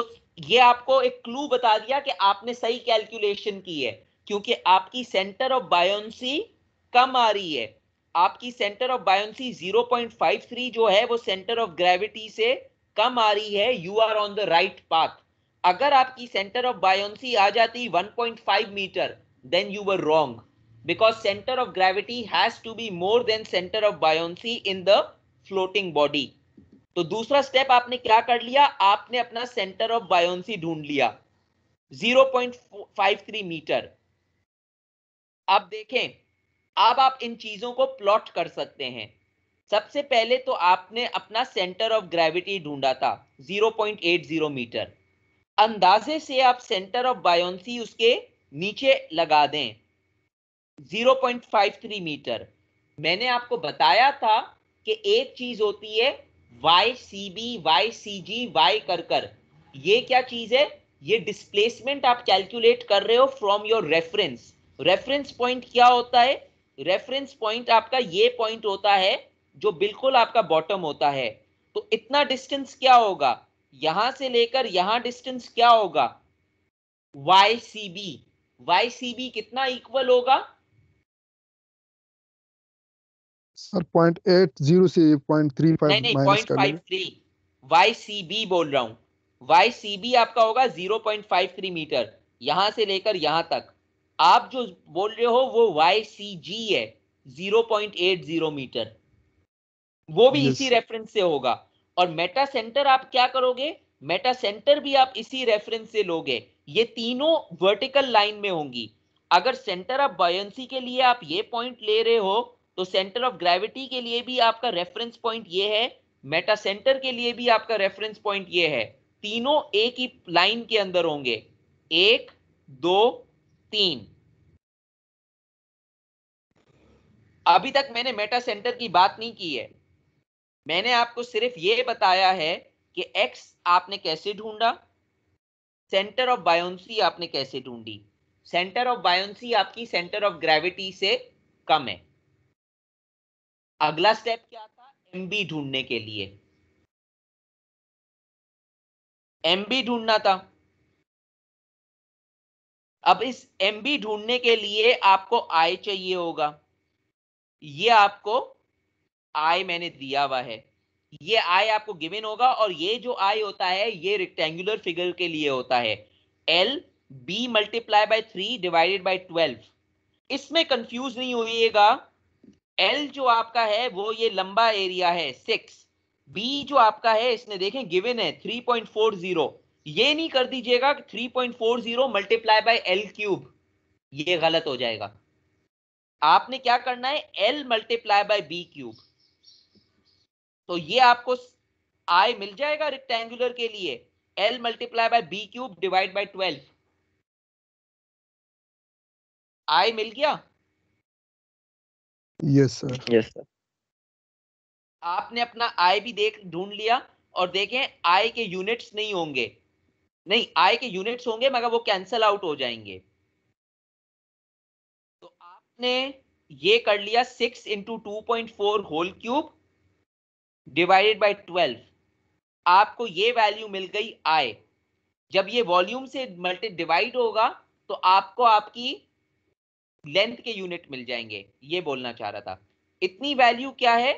Speaker 1: ये आपको एक क्लू बता दिया कि आपने सही कैलकुलेशन की है क्योंकि आपकी सेंटर ऑफ बायोन्सी कम आ रही है आपकी सेंटर ऑफ बायोन्सी 0.53 जो है वो सेंटर ऑफ ग्रेविटी से कम आ रही है you are on the right path अगर आपकी सेंटर ऑफ बायोन्सी आ जाती 1.5 metre then you were wrong because centre of gravity has to be more than centre of buoyancy in the floating body तो दूसरा स्टेप आपने क्या कर लिया आपने अपना सेंटर ऑफ बायोन्सी ढूंढ लिया 0.53 मीटर अब देखें अब आप इन चीजों को प्लॉट कर सकते हैं सबसे पहले तो आपने अपना सेंटर ऑफ ग्रेविटी ढूंढा था 0.80 मीटर अंदाजे से आप सेंटर ऑफ बायोन्सी उसके नीचे लगा दें 0.53 मीटर मैंने आपको बताया था कि एक चीज होती है Y C B Y C G Y कर कर ये क्या चीज है ये डिस्प्लेसमेंट आप कैलकुलेट कर रहे हो from your reference reference point क्या होता है रेफरेंस पॉइंट आपका ये पॉइंट होता है जो बिल्कुल आपका बॉटम होता है तो इतना डिस्टेंस क्या होगा यहां से लेकर यहां डिस्टेंस क्या होगा Y C B Y C B कितना इक्वल होगा
Speaker 3: सर पॉइंट एट जीरो से point three point five
Speaker 1: three Y C B बोल रहा हूं वाई सी बी आपका होगा zero point five three metre यहां से लेकर यहां तक आप जो बोल रहे हो वो वाई सी जी है zero point eight zero metre वो भी yes. इसी रेफरेंस से होगा और मेटा सेंटर आप क्या करोगे मेटा सेंटर भी आप इसी रेफरेंस से लोगे ये तीनों वर्टिकल लाइन में होंगी अगर सेंटर ऑफ बायंसी के लिए आप ये पॉइंट ले रहे हो तो सेंटर ऑफ ग्रेविटी के लिए भी आपका रेफरेंस पॉइंट ये है मेटा सेंटर के लिए भी आपका रेफरेंस पॉइंट ये है तीनों एक ही लाइन के अंदर होंगे एक दो तीन अभी तक मैंने मेटा सेंटर की बात नहीं की है मैंने आपको सिर्फ ये बताया है कि एक्स आपने कैसे ढूंढा सेंटर ऑफ बायोन्सी आपने कैसे ढूंढी सेंटर ऑफ बायोन्सी आपकी सेंटर ऑफ ग्रेविटी से कम है अगला स्टेप क्या था बी ढूंढने के लिए
Speaker 2: एमबी ढूंढना था
Speaker 1: अब इस एमबी ढूंढने के लिए आपको आई चाहिए होगा ये आपको आई मैंने दिया हुआ है ये आय आपको गिवन होगा और ये जो आय होता है ये रेक्टेंगुलर फिगर के लिए होता है L B multiply by three divided by twelve इसमें कंफ्यूज नहीं होइएगा एल जो आपका है वो ये लंबा एरिया है सिक्स बी जो आपका है इसमें देखें गिवन है थ्री पॉइंट फोर जीरो ये नहीं कर दीजिएगा three point four zero multiply by L cube ये गलत हो जाएगा आपने क्या करना है L multiply by B cube तो ये आपको आई मिल जाएगा रेक्टेंगुलर के लिए L multiply by B cube divide by twelve I मिल गया
Speaker 2: यस सर यस सर
Speaker 1: आपने अपना आई भी देख ढूंढ लिया और देखें आई के यूनिट्स नहीं होंगे नहीं आई के यूनिट्स होंगे मगर वो कैंसल आउट हो जाएंगे आपने ये कर लिया six into two point four whole cube divided by twelve आपको ये वैल्यू मिल गई आय जब ये वॉल्यूम से मल्टी डिवाइड होगा तो आपको आपकी लेंथ के यूनिट मिल जाएंगे ये बोलना चाह रहा था इतनी वैल्यू क्या है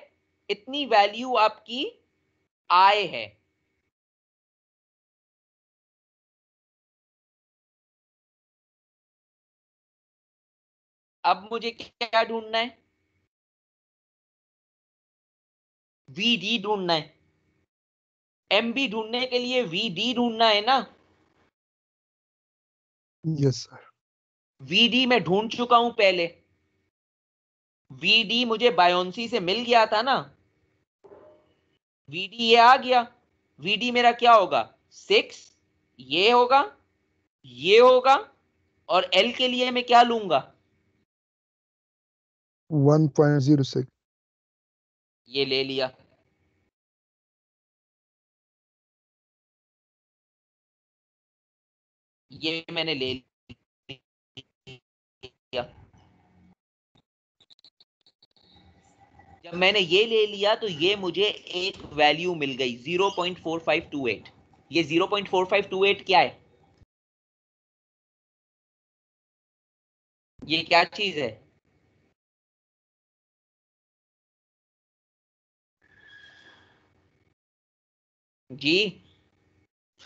Speaker 1: इतनी वैल्यू आपकी
Speaker 2: आय है अब मुझे क्या ढूंढना है वी डी ढूंढना है एम बी ढूंढने के लिए वी डी ढूंढना है ना
Speaker 1: यस सर वी डी मैं ढूंढ चुका हूं पहले वी डी मुझे बायोन्सी से मिल गया था ना वी डी ये आ गया वी डी मेरा क्या होगा सिक्स ये होगा ये होगा और एल के लिए मैं क्या लूंगा
Speaker 2: 1.06 ये ले लिया ये
Speaker 1: मैंने ले लिया जब मैंने ये ले लिया तो ये मुझे एक वैल्यू मिल गई 0.4528 ये 0.4528 क्या है ये क्या चीज है जी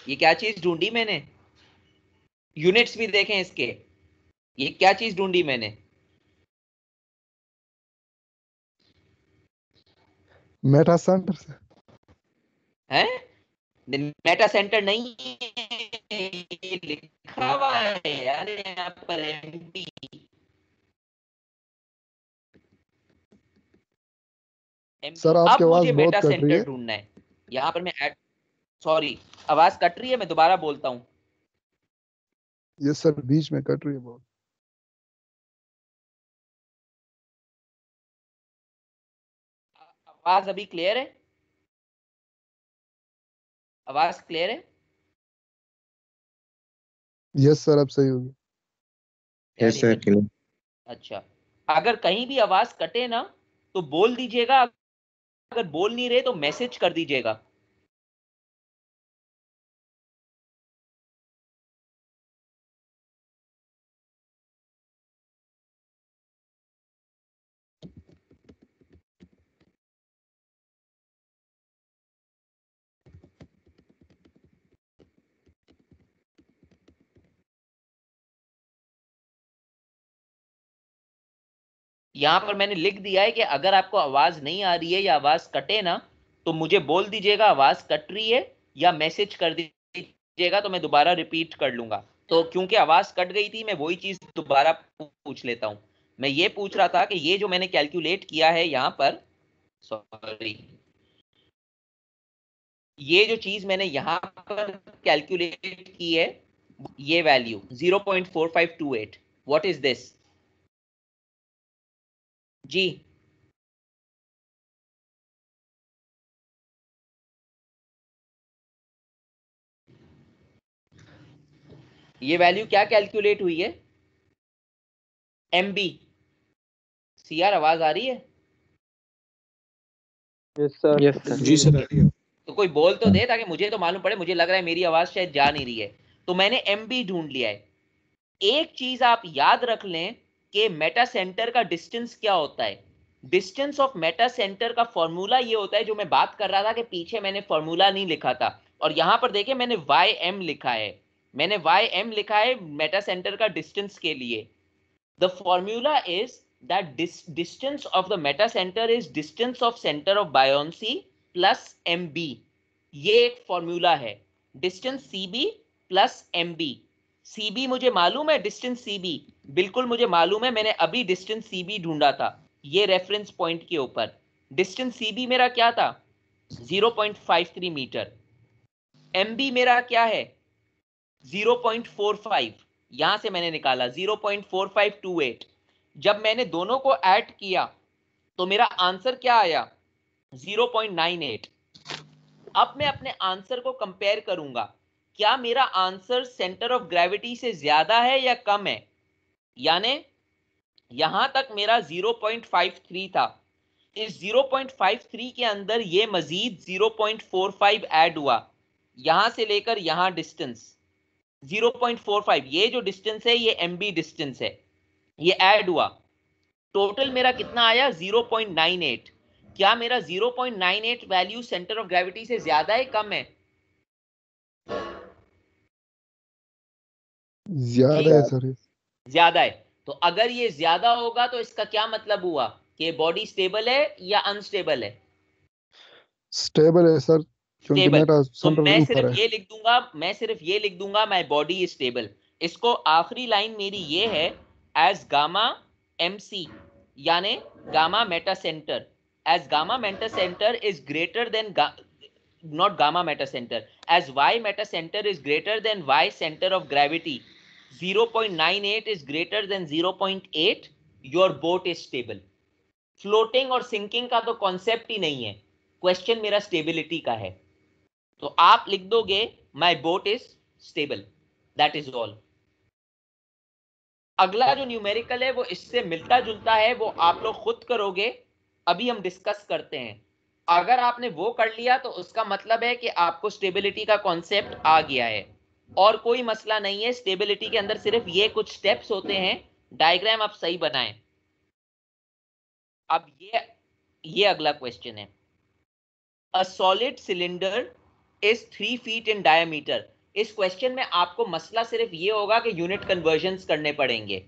Speaker 1: ये क्या चीज ढूंढी मैंने यूनिट्स भी देखें इसके ये क्या चीज ढूंढी मैंने
Speaker 3: मेटा सेंटर से
Speaker 1: है मेटा सेंटर नहीं लिखा हुआ है यार यहाँ पर एमटी सर आपकी आवाज बहुत कट रही है ढूंढना है यहाँ पर मैं ऐड सॉरी आवाज कट रही है मैं दोबारा बोलता हूँ
Speaker 2: यस सर बीच में कट रही है बहुत आवाज अभी क्लियर है आवाज क्लियर है यस सर अब सही होगी यस सर क्लियर
Speaker 1: अच्छा अगर कहीं भी आवाज कटे ना तो बोल दीजिएगा अगर बोल नहीं रहे तो मैसेज कर दीजिएगा यहाँ पर मैंने लिख दिया है कि अगर आपको आवाज नहीं आ रही है या आवाज कटे ना तो मुझे बोल दीजिएगा आवाज कट रही है या मैसेज कर दीजिएगा तो मैं दोबारा रिपीट कर लूंगा तो क्योंकि आवाज कट गई थी मैं वही चीज दोबारा पूछ लेता हूँ मैं ये पूछ रहा था कि ये जो मैंने कैलकुलेट किया है यहाँ पर सॉरी ये जो चीज मैंने यहाँ पर कैलकुलेट की है ये वैल्यू 0.4528 व्हाट इज दिस
Speaker 2: जी ये
Speaker 1: वैल्यू क्या कैलकुलेट हुई है एम बी सी आर आवाज आ रही है
Speaker 2: yes, sir. Yes, sir. जी सर
Speaker 1: तो कोई बोल तो दे ताकि मुझे तो मालूम पड़े मुझे लग रहा है मेरी आवाज शायद जा नहीं रही है तो मैंने एम बी ढूंढ लिया है एक चीज आप याद रख लें कि मेटा सेंटर का डिस्टेंस क्या होता है डिस्टेंस ऑफ मेटा सेंटर का फॉर्मूला ये होता है जो मैं बात कर रहा था कि पीछे मैंने फॉर्मूला नहीं लिखा था और यहाँ पर देखे मैंने वाई एम लिखा है मैंने वाई एम लिखा है मेटा सेंटर का डिस्टेंस के लिए the formula is that distance of the metacentre is distance of centre of buoyancy plus M B ये एक फॉर्मूला है distance C B plus M B C B मुझे मालूम है डिस्टेंस सी बी बिल्कुल मुझे मालूम है मैंने अभी डिस्टेंस सी बी ढूंढा था ये रेफरेंस पॉइंट के ऊपर डिस्टेंस सी बी मेरा क्या था 0.53 मीटर एम बी मेरा क्या है 0.45 यहां से मैंने निकाला 0.4528 जब मैंने दोनों को ऐड किया तो मेरा आंसर क्या आया 0.98 अब मैं अपने आंसर को कंपेयर करूंगा क्या मेरा आंसर सेंटर ऑफ ग्रेविटी से ज्यादा है या कम है यानी यहां तक मेरा 0.53 था इस 0.53 के अंदर ये मजीद 0.45 ऐड हुआ यहां से लेकर यहां डिस्टेंस 0.45 ये जो डिस्टेंस है ये एम डिस्टेंस है ये ऐड हुआ टोटल मेरा कितना आया 0.98 क्या मेरा 0.98 वैल्यू सेंटर ऑफ ग्रेविटी से ज्यादा है कम है
Speaker 3: ज्यादा है सर
Speaker 1: ज्यादा है तो अगर ये ज्यादा होगा तो इसका क्या मतलब हुआ कि बॉडी स्टेबल है या अनस्टेबल है
Speaker 3: स्टेबल है सर
Speaker 2: स्टेबल तो मैं सिर्फ ये
Speaker 1: लिख दूंगा मैं सिर्फ ये लिख दूंगा माय बॉडी इज स्टेबल इसको आखिरी लाइन मेरी ये है एज गामा एम सी यानी gamma metacentre as gamma metacentre is greater than not gamma metacentre as Y metacentre is greater than Y centre of gravity 0.98 is greater than 0.8 your boat is stable floating or sinking ka to concept hi nahi hai question mera stability ka hai to aap लिख doge my boat is stable that is all अगला जो numerical है वो इससे मिलता जुलता है वो आप लोग खुद करोगे अभी हम डिस्कस करते हैं अगर आपने वो कर लिया तो उसका मतलब है कि आपको स्टेबिलिटी का कॉन्सेप्ट आ गया है और कोई मसला नहीं है स्टेबिलिटी के अंदर सिर्फ ये कुछ स्टेप्स होते हैं डायग्राम आप सही बनाएं अब ये ये अगला क्वेश्चन है a solid cylinder is three feet in diameter इस क्वेश्चन में आपको मसला सिर्फ ये होगा कि यूनिट कन्वर्जन करने पड़ेंगे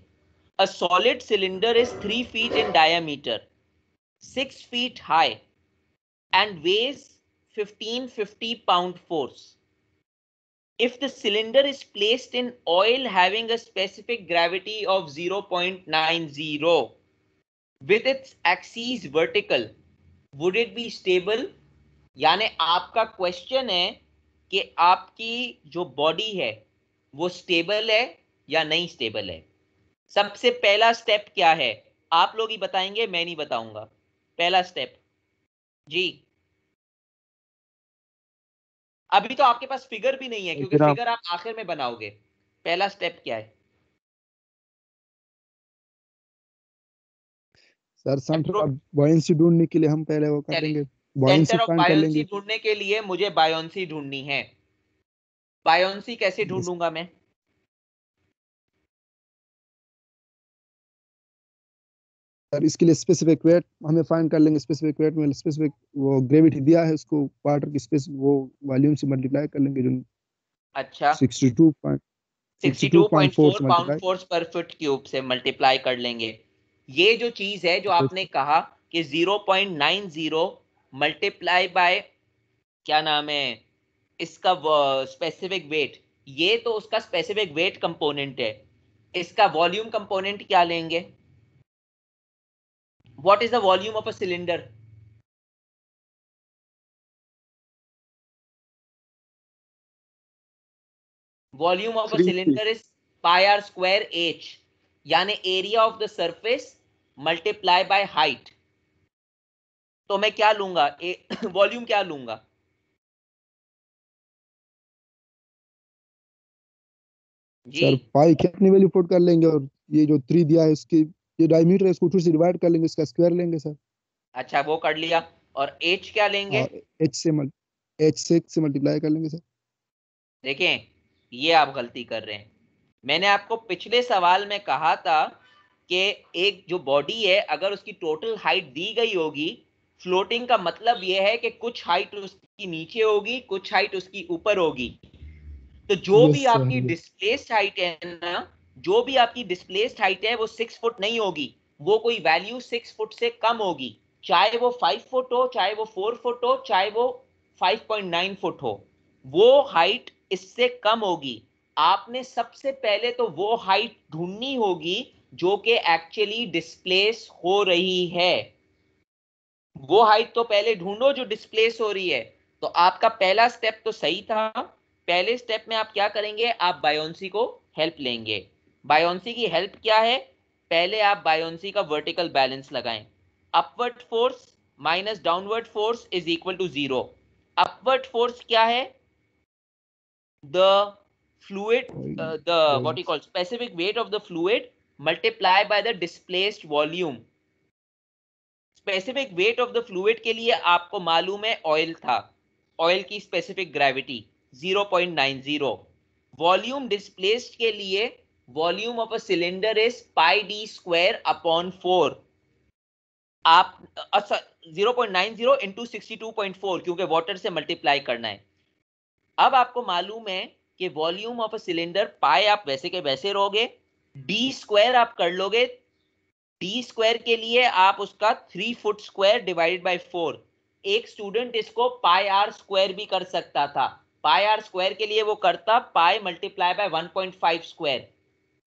Speaker 1: a solid cylinder is three feet in diameter six feet high and weighs fifteen fifty pound force if the cylinder is placed in oil having a specific gravity of 0.90 with its axis vertical would it be stable yani aapka question hai ki aapki jo body hai wo stable hai ya nahi stable hai sabse pehla step kya hai aap log hi batayenge main नहीं bataunga pehla step ji अभी तो आपके पास figure भी नहीं है क्योंकि figure आप आखिर में बनाओगे पहला स्टेप
Speaker 2: क्या है सर
Speaker 3: सेंटर ऑफ बॉयंसी ढूंढने के लिए हम पहले वो कर लेंगे सेंटर ऑफ कर
Speaker 1: ढूंढने के लिए मुझे बायोंसी ढूंढनी है बायोंसी कैसे ढूंढूंगा मैं
Speaker 2: और इसके लिए
Speaker 3: स्पेसिफिक वेट हमें फाइंड कर लेंगे स्पेसिफिक वेट में स्पेसिफिक वो ग्रेविटी दिया है उसको वाटर की स्पेस वो वॉल्यूम से मल्टीप्लाई कर लेंगे जो
Speaker 1: अच्छा 62
Speaker 3: 62.4 pound
Speaker 1: force per foot cube से मल्टीप्लाई कर लेंगे ये जो चीज है जो आपने कहा कि 0.90 मल्टीप्लाई बाय क्या नाम है इसका स्पेसिफिक वेट ये तो उसका स्पेसिफिक वेट कंपोनेंट है इसका वॉल्यूम कंपोनेंट क्या लेंगे
Speaker 2: what is the volume of a cylinder
Speaker 1: volume of a cylinder is pi r square h यानी area of the surface multiply by height तो मैं क्या लूंगा वॉल्यूम क्या लूंगा
Speaker 2: जी सर पाई कितनी वैल्यू पुट कर लेंगे और ये जो थ्री दिया है इसकी ये डायमीटर इसको टू से डिवाइड कर लेंगे इसका
Speaker 3: स्क्वायर लेंगे सर
Speaker 1: अच्छा वो कर लिया और h क्या लेंगे हाँ,
Speaker 3: h से h से से मल्टीप्लाई कर लेंगे सर
Speaker 1: देखें ये आप गलती कर रहे हैं मैंने आपको पिछले सवाल में कहा था कि एक जो बॉडी है अगर उसकी टोटल हाइट दी गई होगी फ्लोटिंग का मतलब यह है कि कुछ हाइट उसकी नीचे होगी कुछ हाइट उसकी ऊपर होगी तो जो भी आपकी डिस्प्लेस हाइट है ना जो भी आपकी डिस्प्लेस्ड हाइट है वो सिक्स फुट नहीं होगी वो कोई वैल्यू सिक्स फुट से कम होगी चाहे वो फाइव फुट हो चाहे वो फोर फुट हो चाहे वो फाइव पॉइंट नाइन फुट हो वो हाइट इससे कम होगी आपने सबसे पहले तो वो हाइट ढूंढनी होगी जो कि एक्चुअली डिस्प्लेस हो रही है वो हाइट तो पहले ढूंढो जो डिस्प्लेस हो रही है तो आपका पहला स्टेप तो सही था पहले स्टेप में आप क्या करेंगे आप बायोन्सी को हेल्प लेंगे बायोन्सी की हेल्प क्या है पहले आप बायोन्सी का वर्टिकल बैलेंस लगाएं upward force minus downward force is equal to zero upward force क्या है the fluid the the you call specific weight of the fluid multiply by the displaced volume specific weight of the fluid के लिए आपको मालूम है oil था oil की specific gravity 0.90 volume displaced के लिए volume of a cylinder is pi D square upon four आप zero point nine zero into sixty two point four क्योंकि वाटर से मल्टीप्लाई करना है अब आपको मालूम है कि volume of a cylinder pi आप वैसे के वैसे रहोगे डी स्क्वायर आप कर लोगे डी स्क्वायर के लिए आप उसका three foot square divided by four एक स्टूडेंट इसको पाई आर स्क्वायर भी कर सकता था पाई आर स्क्वायर के लिए वो करता pi multiply by one point five square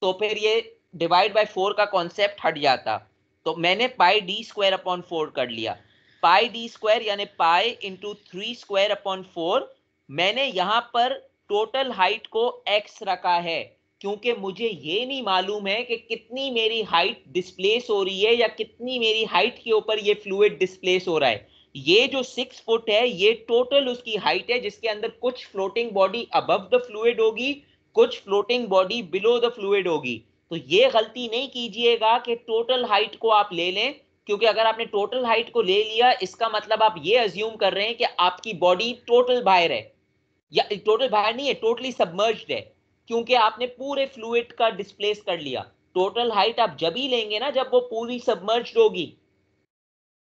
Speaker 1: तो फिर ये डिवाइड बाई फोर का कॉन्सेप्ट हट जाता तो मैंने pi D square upon four कर लिया पाई डी स्क्वायर यानी pi into three square upon four मैंने यहाँ पर टोटल हाइट को एक्स रखा है क्योंकि मुझे ये नहीं मालूम है कि कितनी मेरी हाइट डिस्प्लेस हो रही है या कितनी मेरी हाइट के ऊपर ये फ्लूड डिस्प्लेस हो रहा है ये जो सिक्स फुट है ये टोटल उसकी हाइट है जिसके अंदर कुछ floating body above the fluid होगी कुछ floating body below the fluid होगी तो ये गलती नहीं कीजिएगा कि टोटल हाइट को आप ले लें क्योंकि अगर आपने टोटल हाइट को ले लिया इसका मतलब आप ये अज्यूम कर रहे हैं कि आपकी बॉडी टोटल बाहर है या टोटल बाहर नहीं है टोटली सबमर्ज है क्योंकि आपने पूरे फ्लूड का डिस्प्लेस कर लिया टोटल हाइट आप जब ही लेंगे ना जब वो पूरी सबमर्ज होगी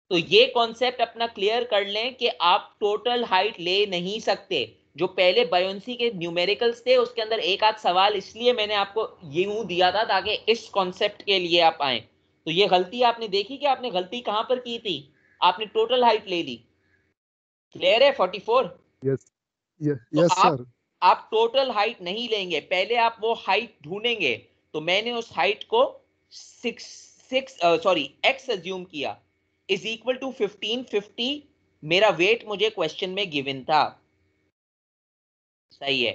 Speaker 1: तो ये कॉन्सेप्ट अपना क्लियर कर लें कि आप टोटल हाइट ले नहीं सकते जो पहले बायोन्सी के न्यूमेरिकल्स थे उसके अंदर एक आध सवाल इसलिए मैंने आपको यूं दिया था ताकि इस कॉन्सेप्ट के लिए आप आए तो ये गलती आपने देखी कि आपने गलती कहाँ पर की थी आपने टोटल हाइट ले ली क्लियर है forty four
Speaker 3: yes yes sir
Speaker 1: आप टोटल हाइट नहीं लेंगे पहले आप वो हाइट ढूंढेंगे तो मैंने उस हाइट को six six sorry X assume किया is equal to fifteen fifty मेरा वेट मुझे क्वेश्चन में गिवन था सही है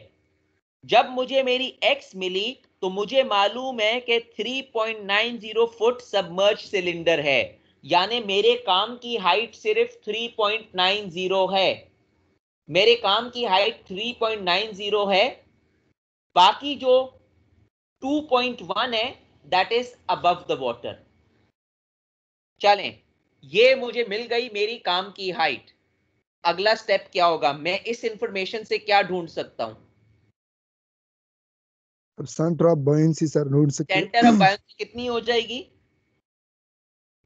Speaker 1: जब मुझे मेरी एक्स मिली तो मुझे मालूम है कि 3.90 फुट सबमर्ज सिलेंडर है यानी मेरे काम की हाइट सिर्फ 3.90 है मेरे काम की हाइट 3.90 है बाकी जो 2.1 है that is above the water चलें ये मुझे मिल गई मेरी काम की हाइट अगला स्टेप क्या होगा मैं इस इंफॉर्मेशन से क्या ढूंढ सकता हूँ
Speaker 3: सेंटर ऑफ बायोन्सी सर ढूंढ सकते सेंटर ऑफ
Speaker 1: बायोन्सी कितनी हो जाएगी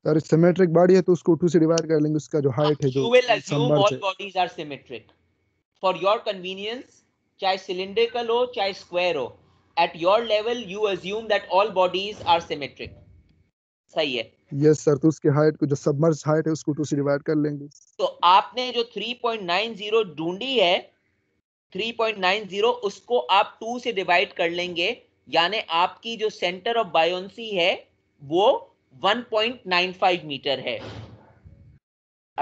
Speaker 3: सर सिमेट्रिक बॉडी है तो उसको 2 से डिवाइड कर लेंगे उसका जो हाइट है जो you will assume all
Speaker 1: bodies are symmetric for your convenience चाहे सिलिंड्रिकल हो चाहे स्क्वायर हो at your level you assume that all bodies are symmetric सही है
Speaker 3: यस सर तो उसके हाइट को जो सबमर्ज हाइट है उसको टू से डिवाइड कर लेंगे
Speaker 1: तो आपने जो 3.90 ढूंढी है 3.90 उसको आप 2 से डिवाइड कर लेंगे यानी आपकी जो सेंटर ऑफ बायोन्सी है वो 1.95 मीटर है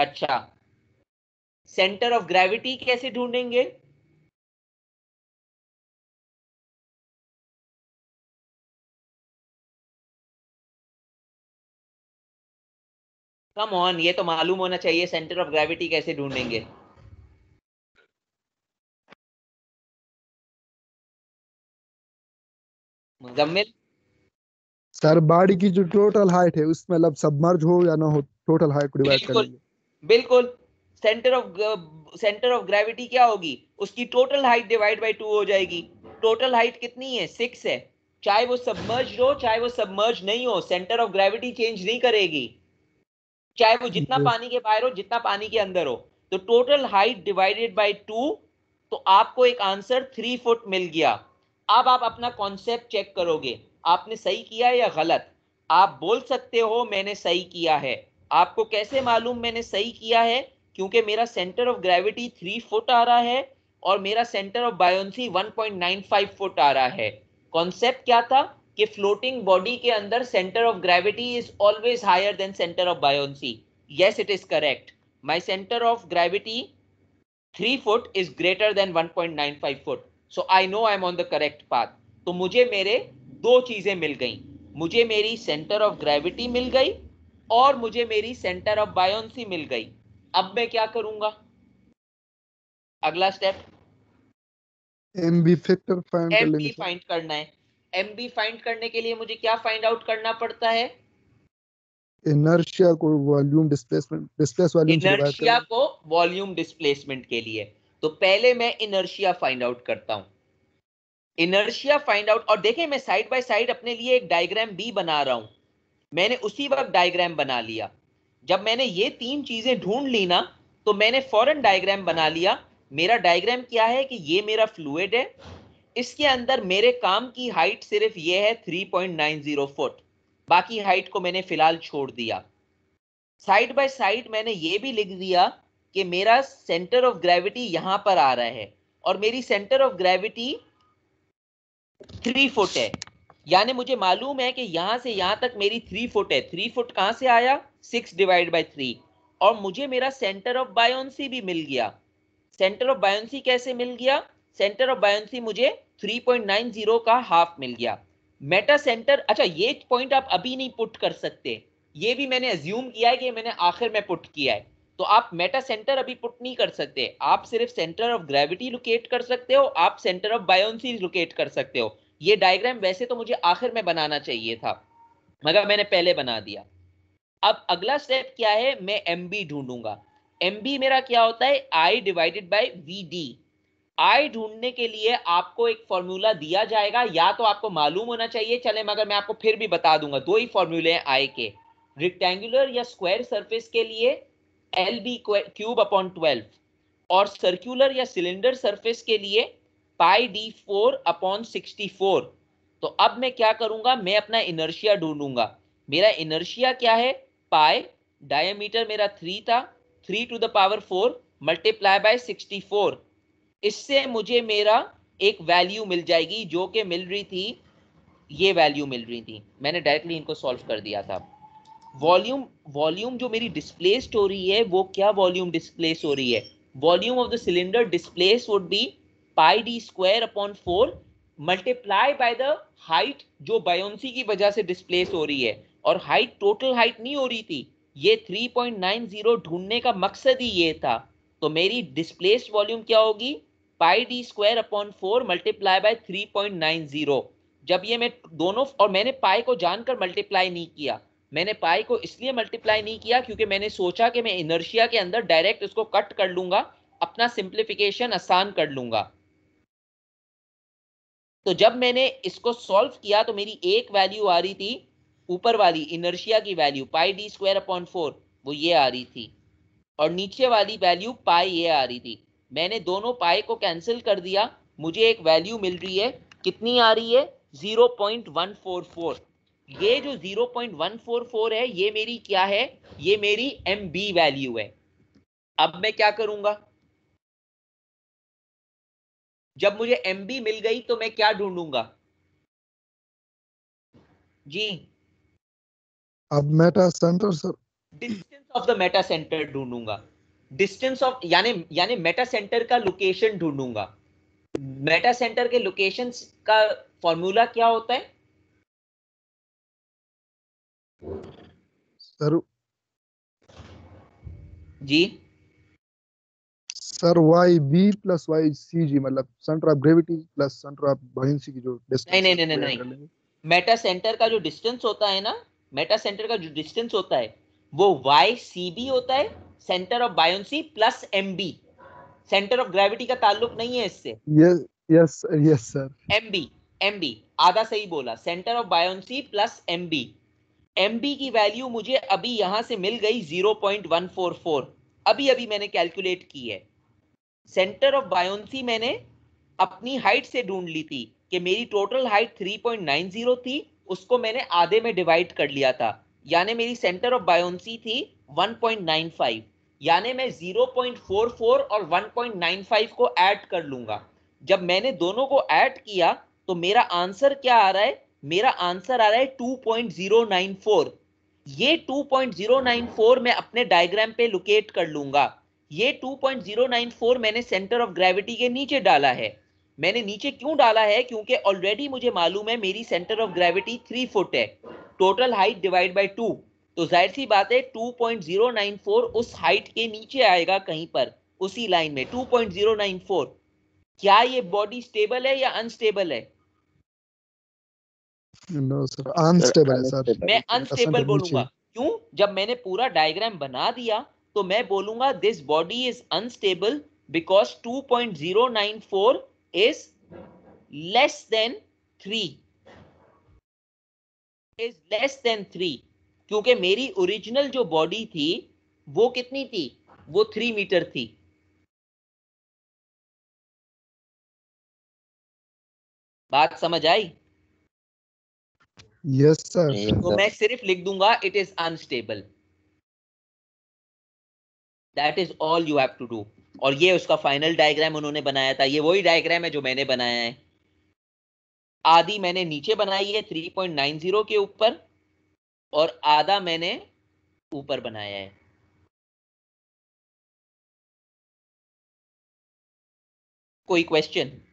Speaker 1: अच्छा सेंटर ऑफ ग्रेविटी कैसे
Speaker 2: ढूंढेंगे कम ऑन ये तो मालूम होना चाहिए सेंटर ऑफ ग्रेविटी कैसे ढूंढेंगे
Speaker 1: मुजम्मिल
Speaker 3: सर बॉडी की जो टोटल हाइट है उसमें मतलब सबमर्ज हो या ना हो टोटल हाइट
Speaker 1: डिवाइड करेंगे बिल्कुल centre of centre of gravity क्या होगी उसकी total height divide by two हो जाएगी टोटल हाइट कितनी है सिक्स है चाहे वो सबमर्ज हो चाहे वो सबमर्ज नहीं हो सेंटर ऑफ ग्रेविटी चेंज नहीं करेगी चाहे वो जितना पानी के बाहर हो जितना पानी के अंदर हो तो total height divided by two तो आपको एक आंसर थ्री फुट मिल गया अब आप अपना कॉन्सेप्ट चेक करोगे आपने सही किया या गलत आप बोल सकते हो मैंने सही किया है आपको कैसे मालूम मैंने सही किया है क्योंकि मेरा centre of gravity three foot आ रहा है और मेरा centre of buoyancy five foot आ रहा है कॉन्सेप्ट क्या था कि फ्लोटिंग बॉडी के अंदर centre of gravity is always higher than centre of buoyancy yes it is correct my centre of gravity three foot is greater than 1.95 foot so I know I am on the correct path तो मुझे मेरे दो चीजें मिल गई मुझे मेरी centre of gravity मिल गई और मुझे मेरी सेंटर ऑफ बायोन्सी मिल गई अब मैं क्या करूंगा अगला step
Speaker 3: M B factor find
Speaker 1: करना है एम बी फाइंड करने के लिए मुझे क्या फाइंड आउट करना पड़ता है
Speaker 3: इनर्शिया को volume displacement displace volume inertia
Speaker 1: को वॉल्यूम डिस्प्लेसमेंट के लिए तो पहले मैं इनर्शिया फाइंड आउट करता हूं इनर्शिया फाइंड आउट और देखें मैं साइड बाय साइड अपने लिए एक डायग्राम बी बना रहा हूं मैंने उसी वक्त डायग्राम बना लिया जब मैंने ये तीन चीजें ढूंढ ली ना तो मैंने फॉरन डायग्राम बना लिया मेरा डायग्राम क्या है कि ये मेरा फ्लूड है इसके अंदर मेरे काम की हाइट सिर्फ ये है 3.90 फुट बाकी हाइट को मैंने फिलहाल छोड़ दिया साइड बाय साइड मैंने ये भी लिख दिया कि मेरा सेंटर ऑफ ग्रेविटी यहां पर आ रहा है और मेरी centre of gravity three foot है यानी मुझे मालूम है कि यहां से यहां तक मेरी थ्री फुट है थ्री फुट कहाँ से आया सिक्स डिवाइड बाई थ्री और मुझे मेरा सेंटर ऑफ बायोन्सी भी मिल गया सेंटर ऑफ बायोन्सी कैसे मिल गया सेंटर ऑफ बायोन्सी मुझे 3.90 का हाफ मिल गया मेटा सेंटर अच्छा ये पॉइंट आप अभी नहीं पुट कर सकते ये भी मैंने एज्यूम किया है कि मैंने आखिर में पुट किया है तो आप मेटा सेंटर अभी पुट नहीं कर सकते आप सिर्फ सेंटर ऑफ ग्रेविटी लोकेट कर सकते हो आप सेंटर ऑफ बायोन्सी लोकेट कर सकते हो ये डायग्राम वैसे तो मुझे आखिर में बनाना चाहिए था मगर मैंने पहले बना दिया अब अगला स्टेप क्या है मैं एम बी ढूंढूंगा एम बी मेरा क्या होता है I divided by V D I ढूंढने के लिए आपको एक फॉर्मूला दिया जाएगा या तो आपको मालूम होना चाहिए चले मगर मैं आपको फिर भी बता दूंगा दो ही फॉर्मूले हैं आई के रिक्टेंगुलर या स्क्वायर सरफेस के लिए L B cube upon twelve और सर्क्यूलर या सिलेंडर सरफेस के लिए pi D four upon sixty four तो अब मैं क्या करूंगा मैं अपना इनर्शिया ढूंढूंगा मेरा इनर्शिया क्या है पाई डायमीटर मेरा थ्री था three to the power four multiply by sixty four इससे मुझे मेरा एक वैल्यू मिल जाएगी जो कि मिल रही थी ये वैल्यू मिल रही थी मैंने डायरेक्टली इनको सॉल्व कर दिया था वॉल्यूम वॉल्यूम जो मेरी डिस्प्लेस्ड हो रही है वो क्या वॉल्यूम डिस्प्लेस हो रही है volume of the cylinder displace would be pi D square upon four multiply by the height जो बायोन्सी की वजह से डिस्प्लेस हो रही है और हाइट टोटल हाइट नहीं हो रही थी ये 3.90 ढूंढने का मकसद ही ये था तो मेरी डिस्प्लेस वॉल्यूम क्या होगी pi D square upon four multiply by three point nine zero जब ये मैं दोनों और मैंने पाई को जानकर मल्टीप्लाई नहीं किया मैंने पाई को इसलिए मल्टीप्लाई नहीं किया क्योंकि मैंने सोचा कि मैं इनर्शिया के अंदर डायरेक्ट उसको कट कर लूंगा अपना सिंप्लीफिकेशन आसान कर लूंगा तो जब मैंने इसको सॉल्व किया तो मेरी एक वैल्यू आ रही थी ऊपर वाली इनर्शिया की value pi D square upon four वो ये आ रही थी और नीचे वाली वैल्यू पाई ये आ रही थी मैंने दोनों पाए को कैंसिल कर दिया मुझे एक वैल्यू मिल रही है कितनी आ रही है 0.144 ये जो 0.144 है ये मेरी क्या है ये मेरी एम बी वैल्यू है अब मैं क्या करूंगा जब मुझे एम बी मिल गई तो मैं क्या ढूंढूंगा जी
Speaker 3: अब metacentre sir
Speaker 1: distance of the metacentre ढूंढूंगा डिस्टेंस ऑफ यानी यानी मेटा सेंटर का लोकेशन ढूंढूंगा मेटा सेंटर के लोकेशन का फॉर्मूला क्या होता है
Speaker 2: सर जी
Speaker 3: sir Y B plus Y C G मतलब centre of gravity plus centre of buoyancy की जो डिस्टेंस नहीं नहीं, नहीं,
Speaker 1: नहीं। मेटा सेंटर का जो डिस्टेंस होता है ना मेटा सेंटर का जो डिस्टेंस होता है वो वाई सी बी होता है centre of buoyancy plus M B centre of gravity का ताल्लुक नहीं है इससे
Speaker 3: yes yes sir
Speaker 1: M B M B आधा सही बोला centre of buoyancy plus M B M B की वैल्यू मुझे अभी यहां से मिल गई zero point one four four अभी अभी मैंने कैलकुलेट की है सेंटर ऑफ बायोन्सी मैंने अपनी हाइट से ढूंढ ली थी कि मेरी टोटल हाइट 3.90 थी उसको मैंने आधे में डिवाइड कर लिया था यानी मेरी सेंटर ऑफ बायोन्सी थी 1.95 यानी मैं 0.44 और 1.95 को ऐड कर लूंगा जब मैंने दोनों को ऐड किया तो मेरा आंसर क्या आ रहा है मेरा आंसर आ रहा है 2.094 ये 2.094 मैं अपने डायग्राम पे लोकेट कर लूंगा ये 2.094 मैंने सेंटर ऑफ ग्रेविटी के नीचे डाला है मैंने नीचे क्यों डाला है क्योंकि ऑलरेडी मुझे मालूम है मेरी centre of gravity three foot है total height divide by two तो जाहिर सी बात है 2.094 उस हाइट के नीचे आएगा कहीं पर उसी लाइन में 2.094 क्या ये बॉडी स्टेबल है या अनस्टेबल है
Speaker 3: नो सर अनस्टेबल सर मैं अनस्टेबल बोलूंगा
Speaker 1: क्यों जब मैंने पूरा डायग्राम बना दिया तो मैं बोलूंगा this body is unstable because 2.094 is less than three is less than three क्योंकि मेरी ओरिजिनल जो बॉडी थी वो कितनी थी वो थ्री मीटर थी
Speaker 2: बात समझ आई यस सर तो मैं
Speaker 1: सिर्फ लिख दूंगा it is unstable that is all you have to do और ये उसका फाइनल डायग्राम उन्होंने बनाया था ये वही डायग्राम है जो मैंने बनाया है आधी मैंने नीचे बनाई है 3.90 के ऊपर और आधा मैंने ऊपर बनाया है
Speaker 2: कोई क्वेश्चन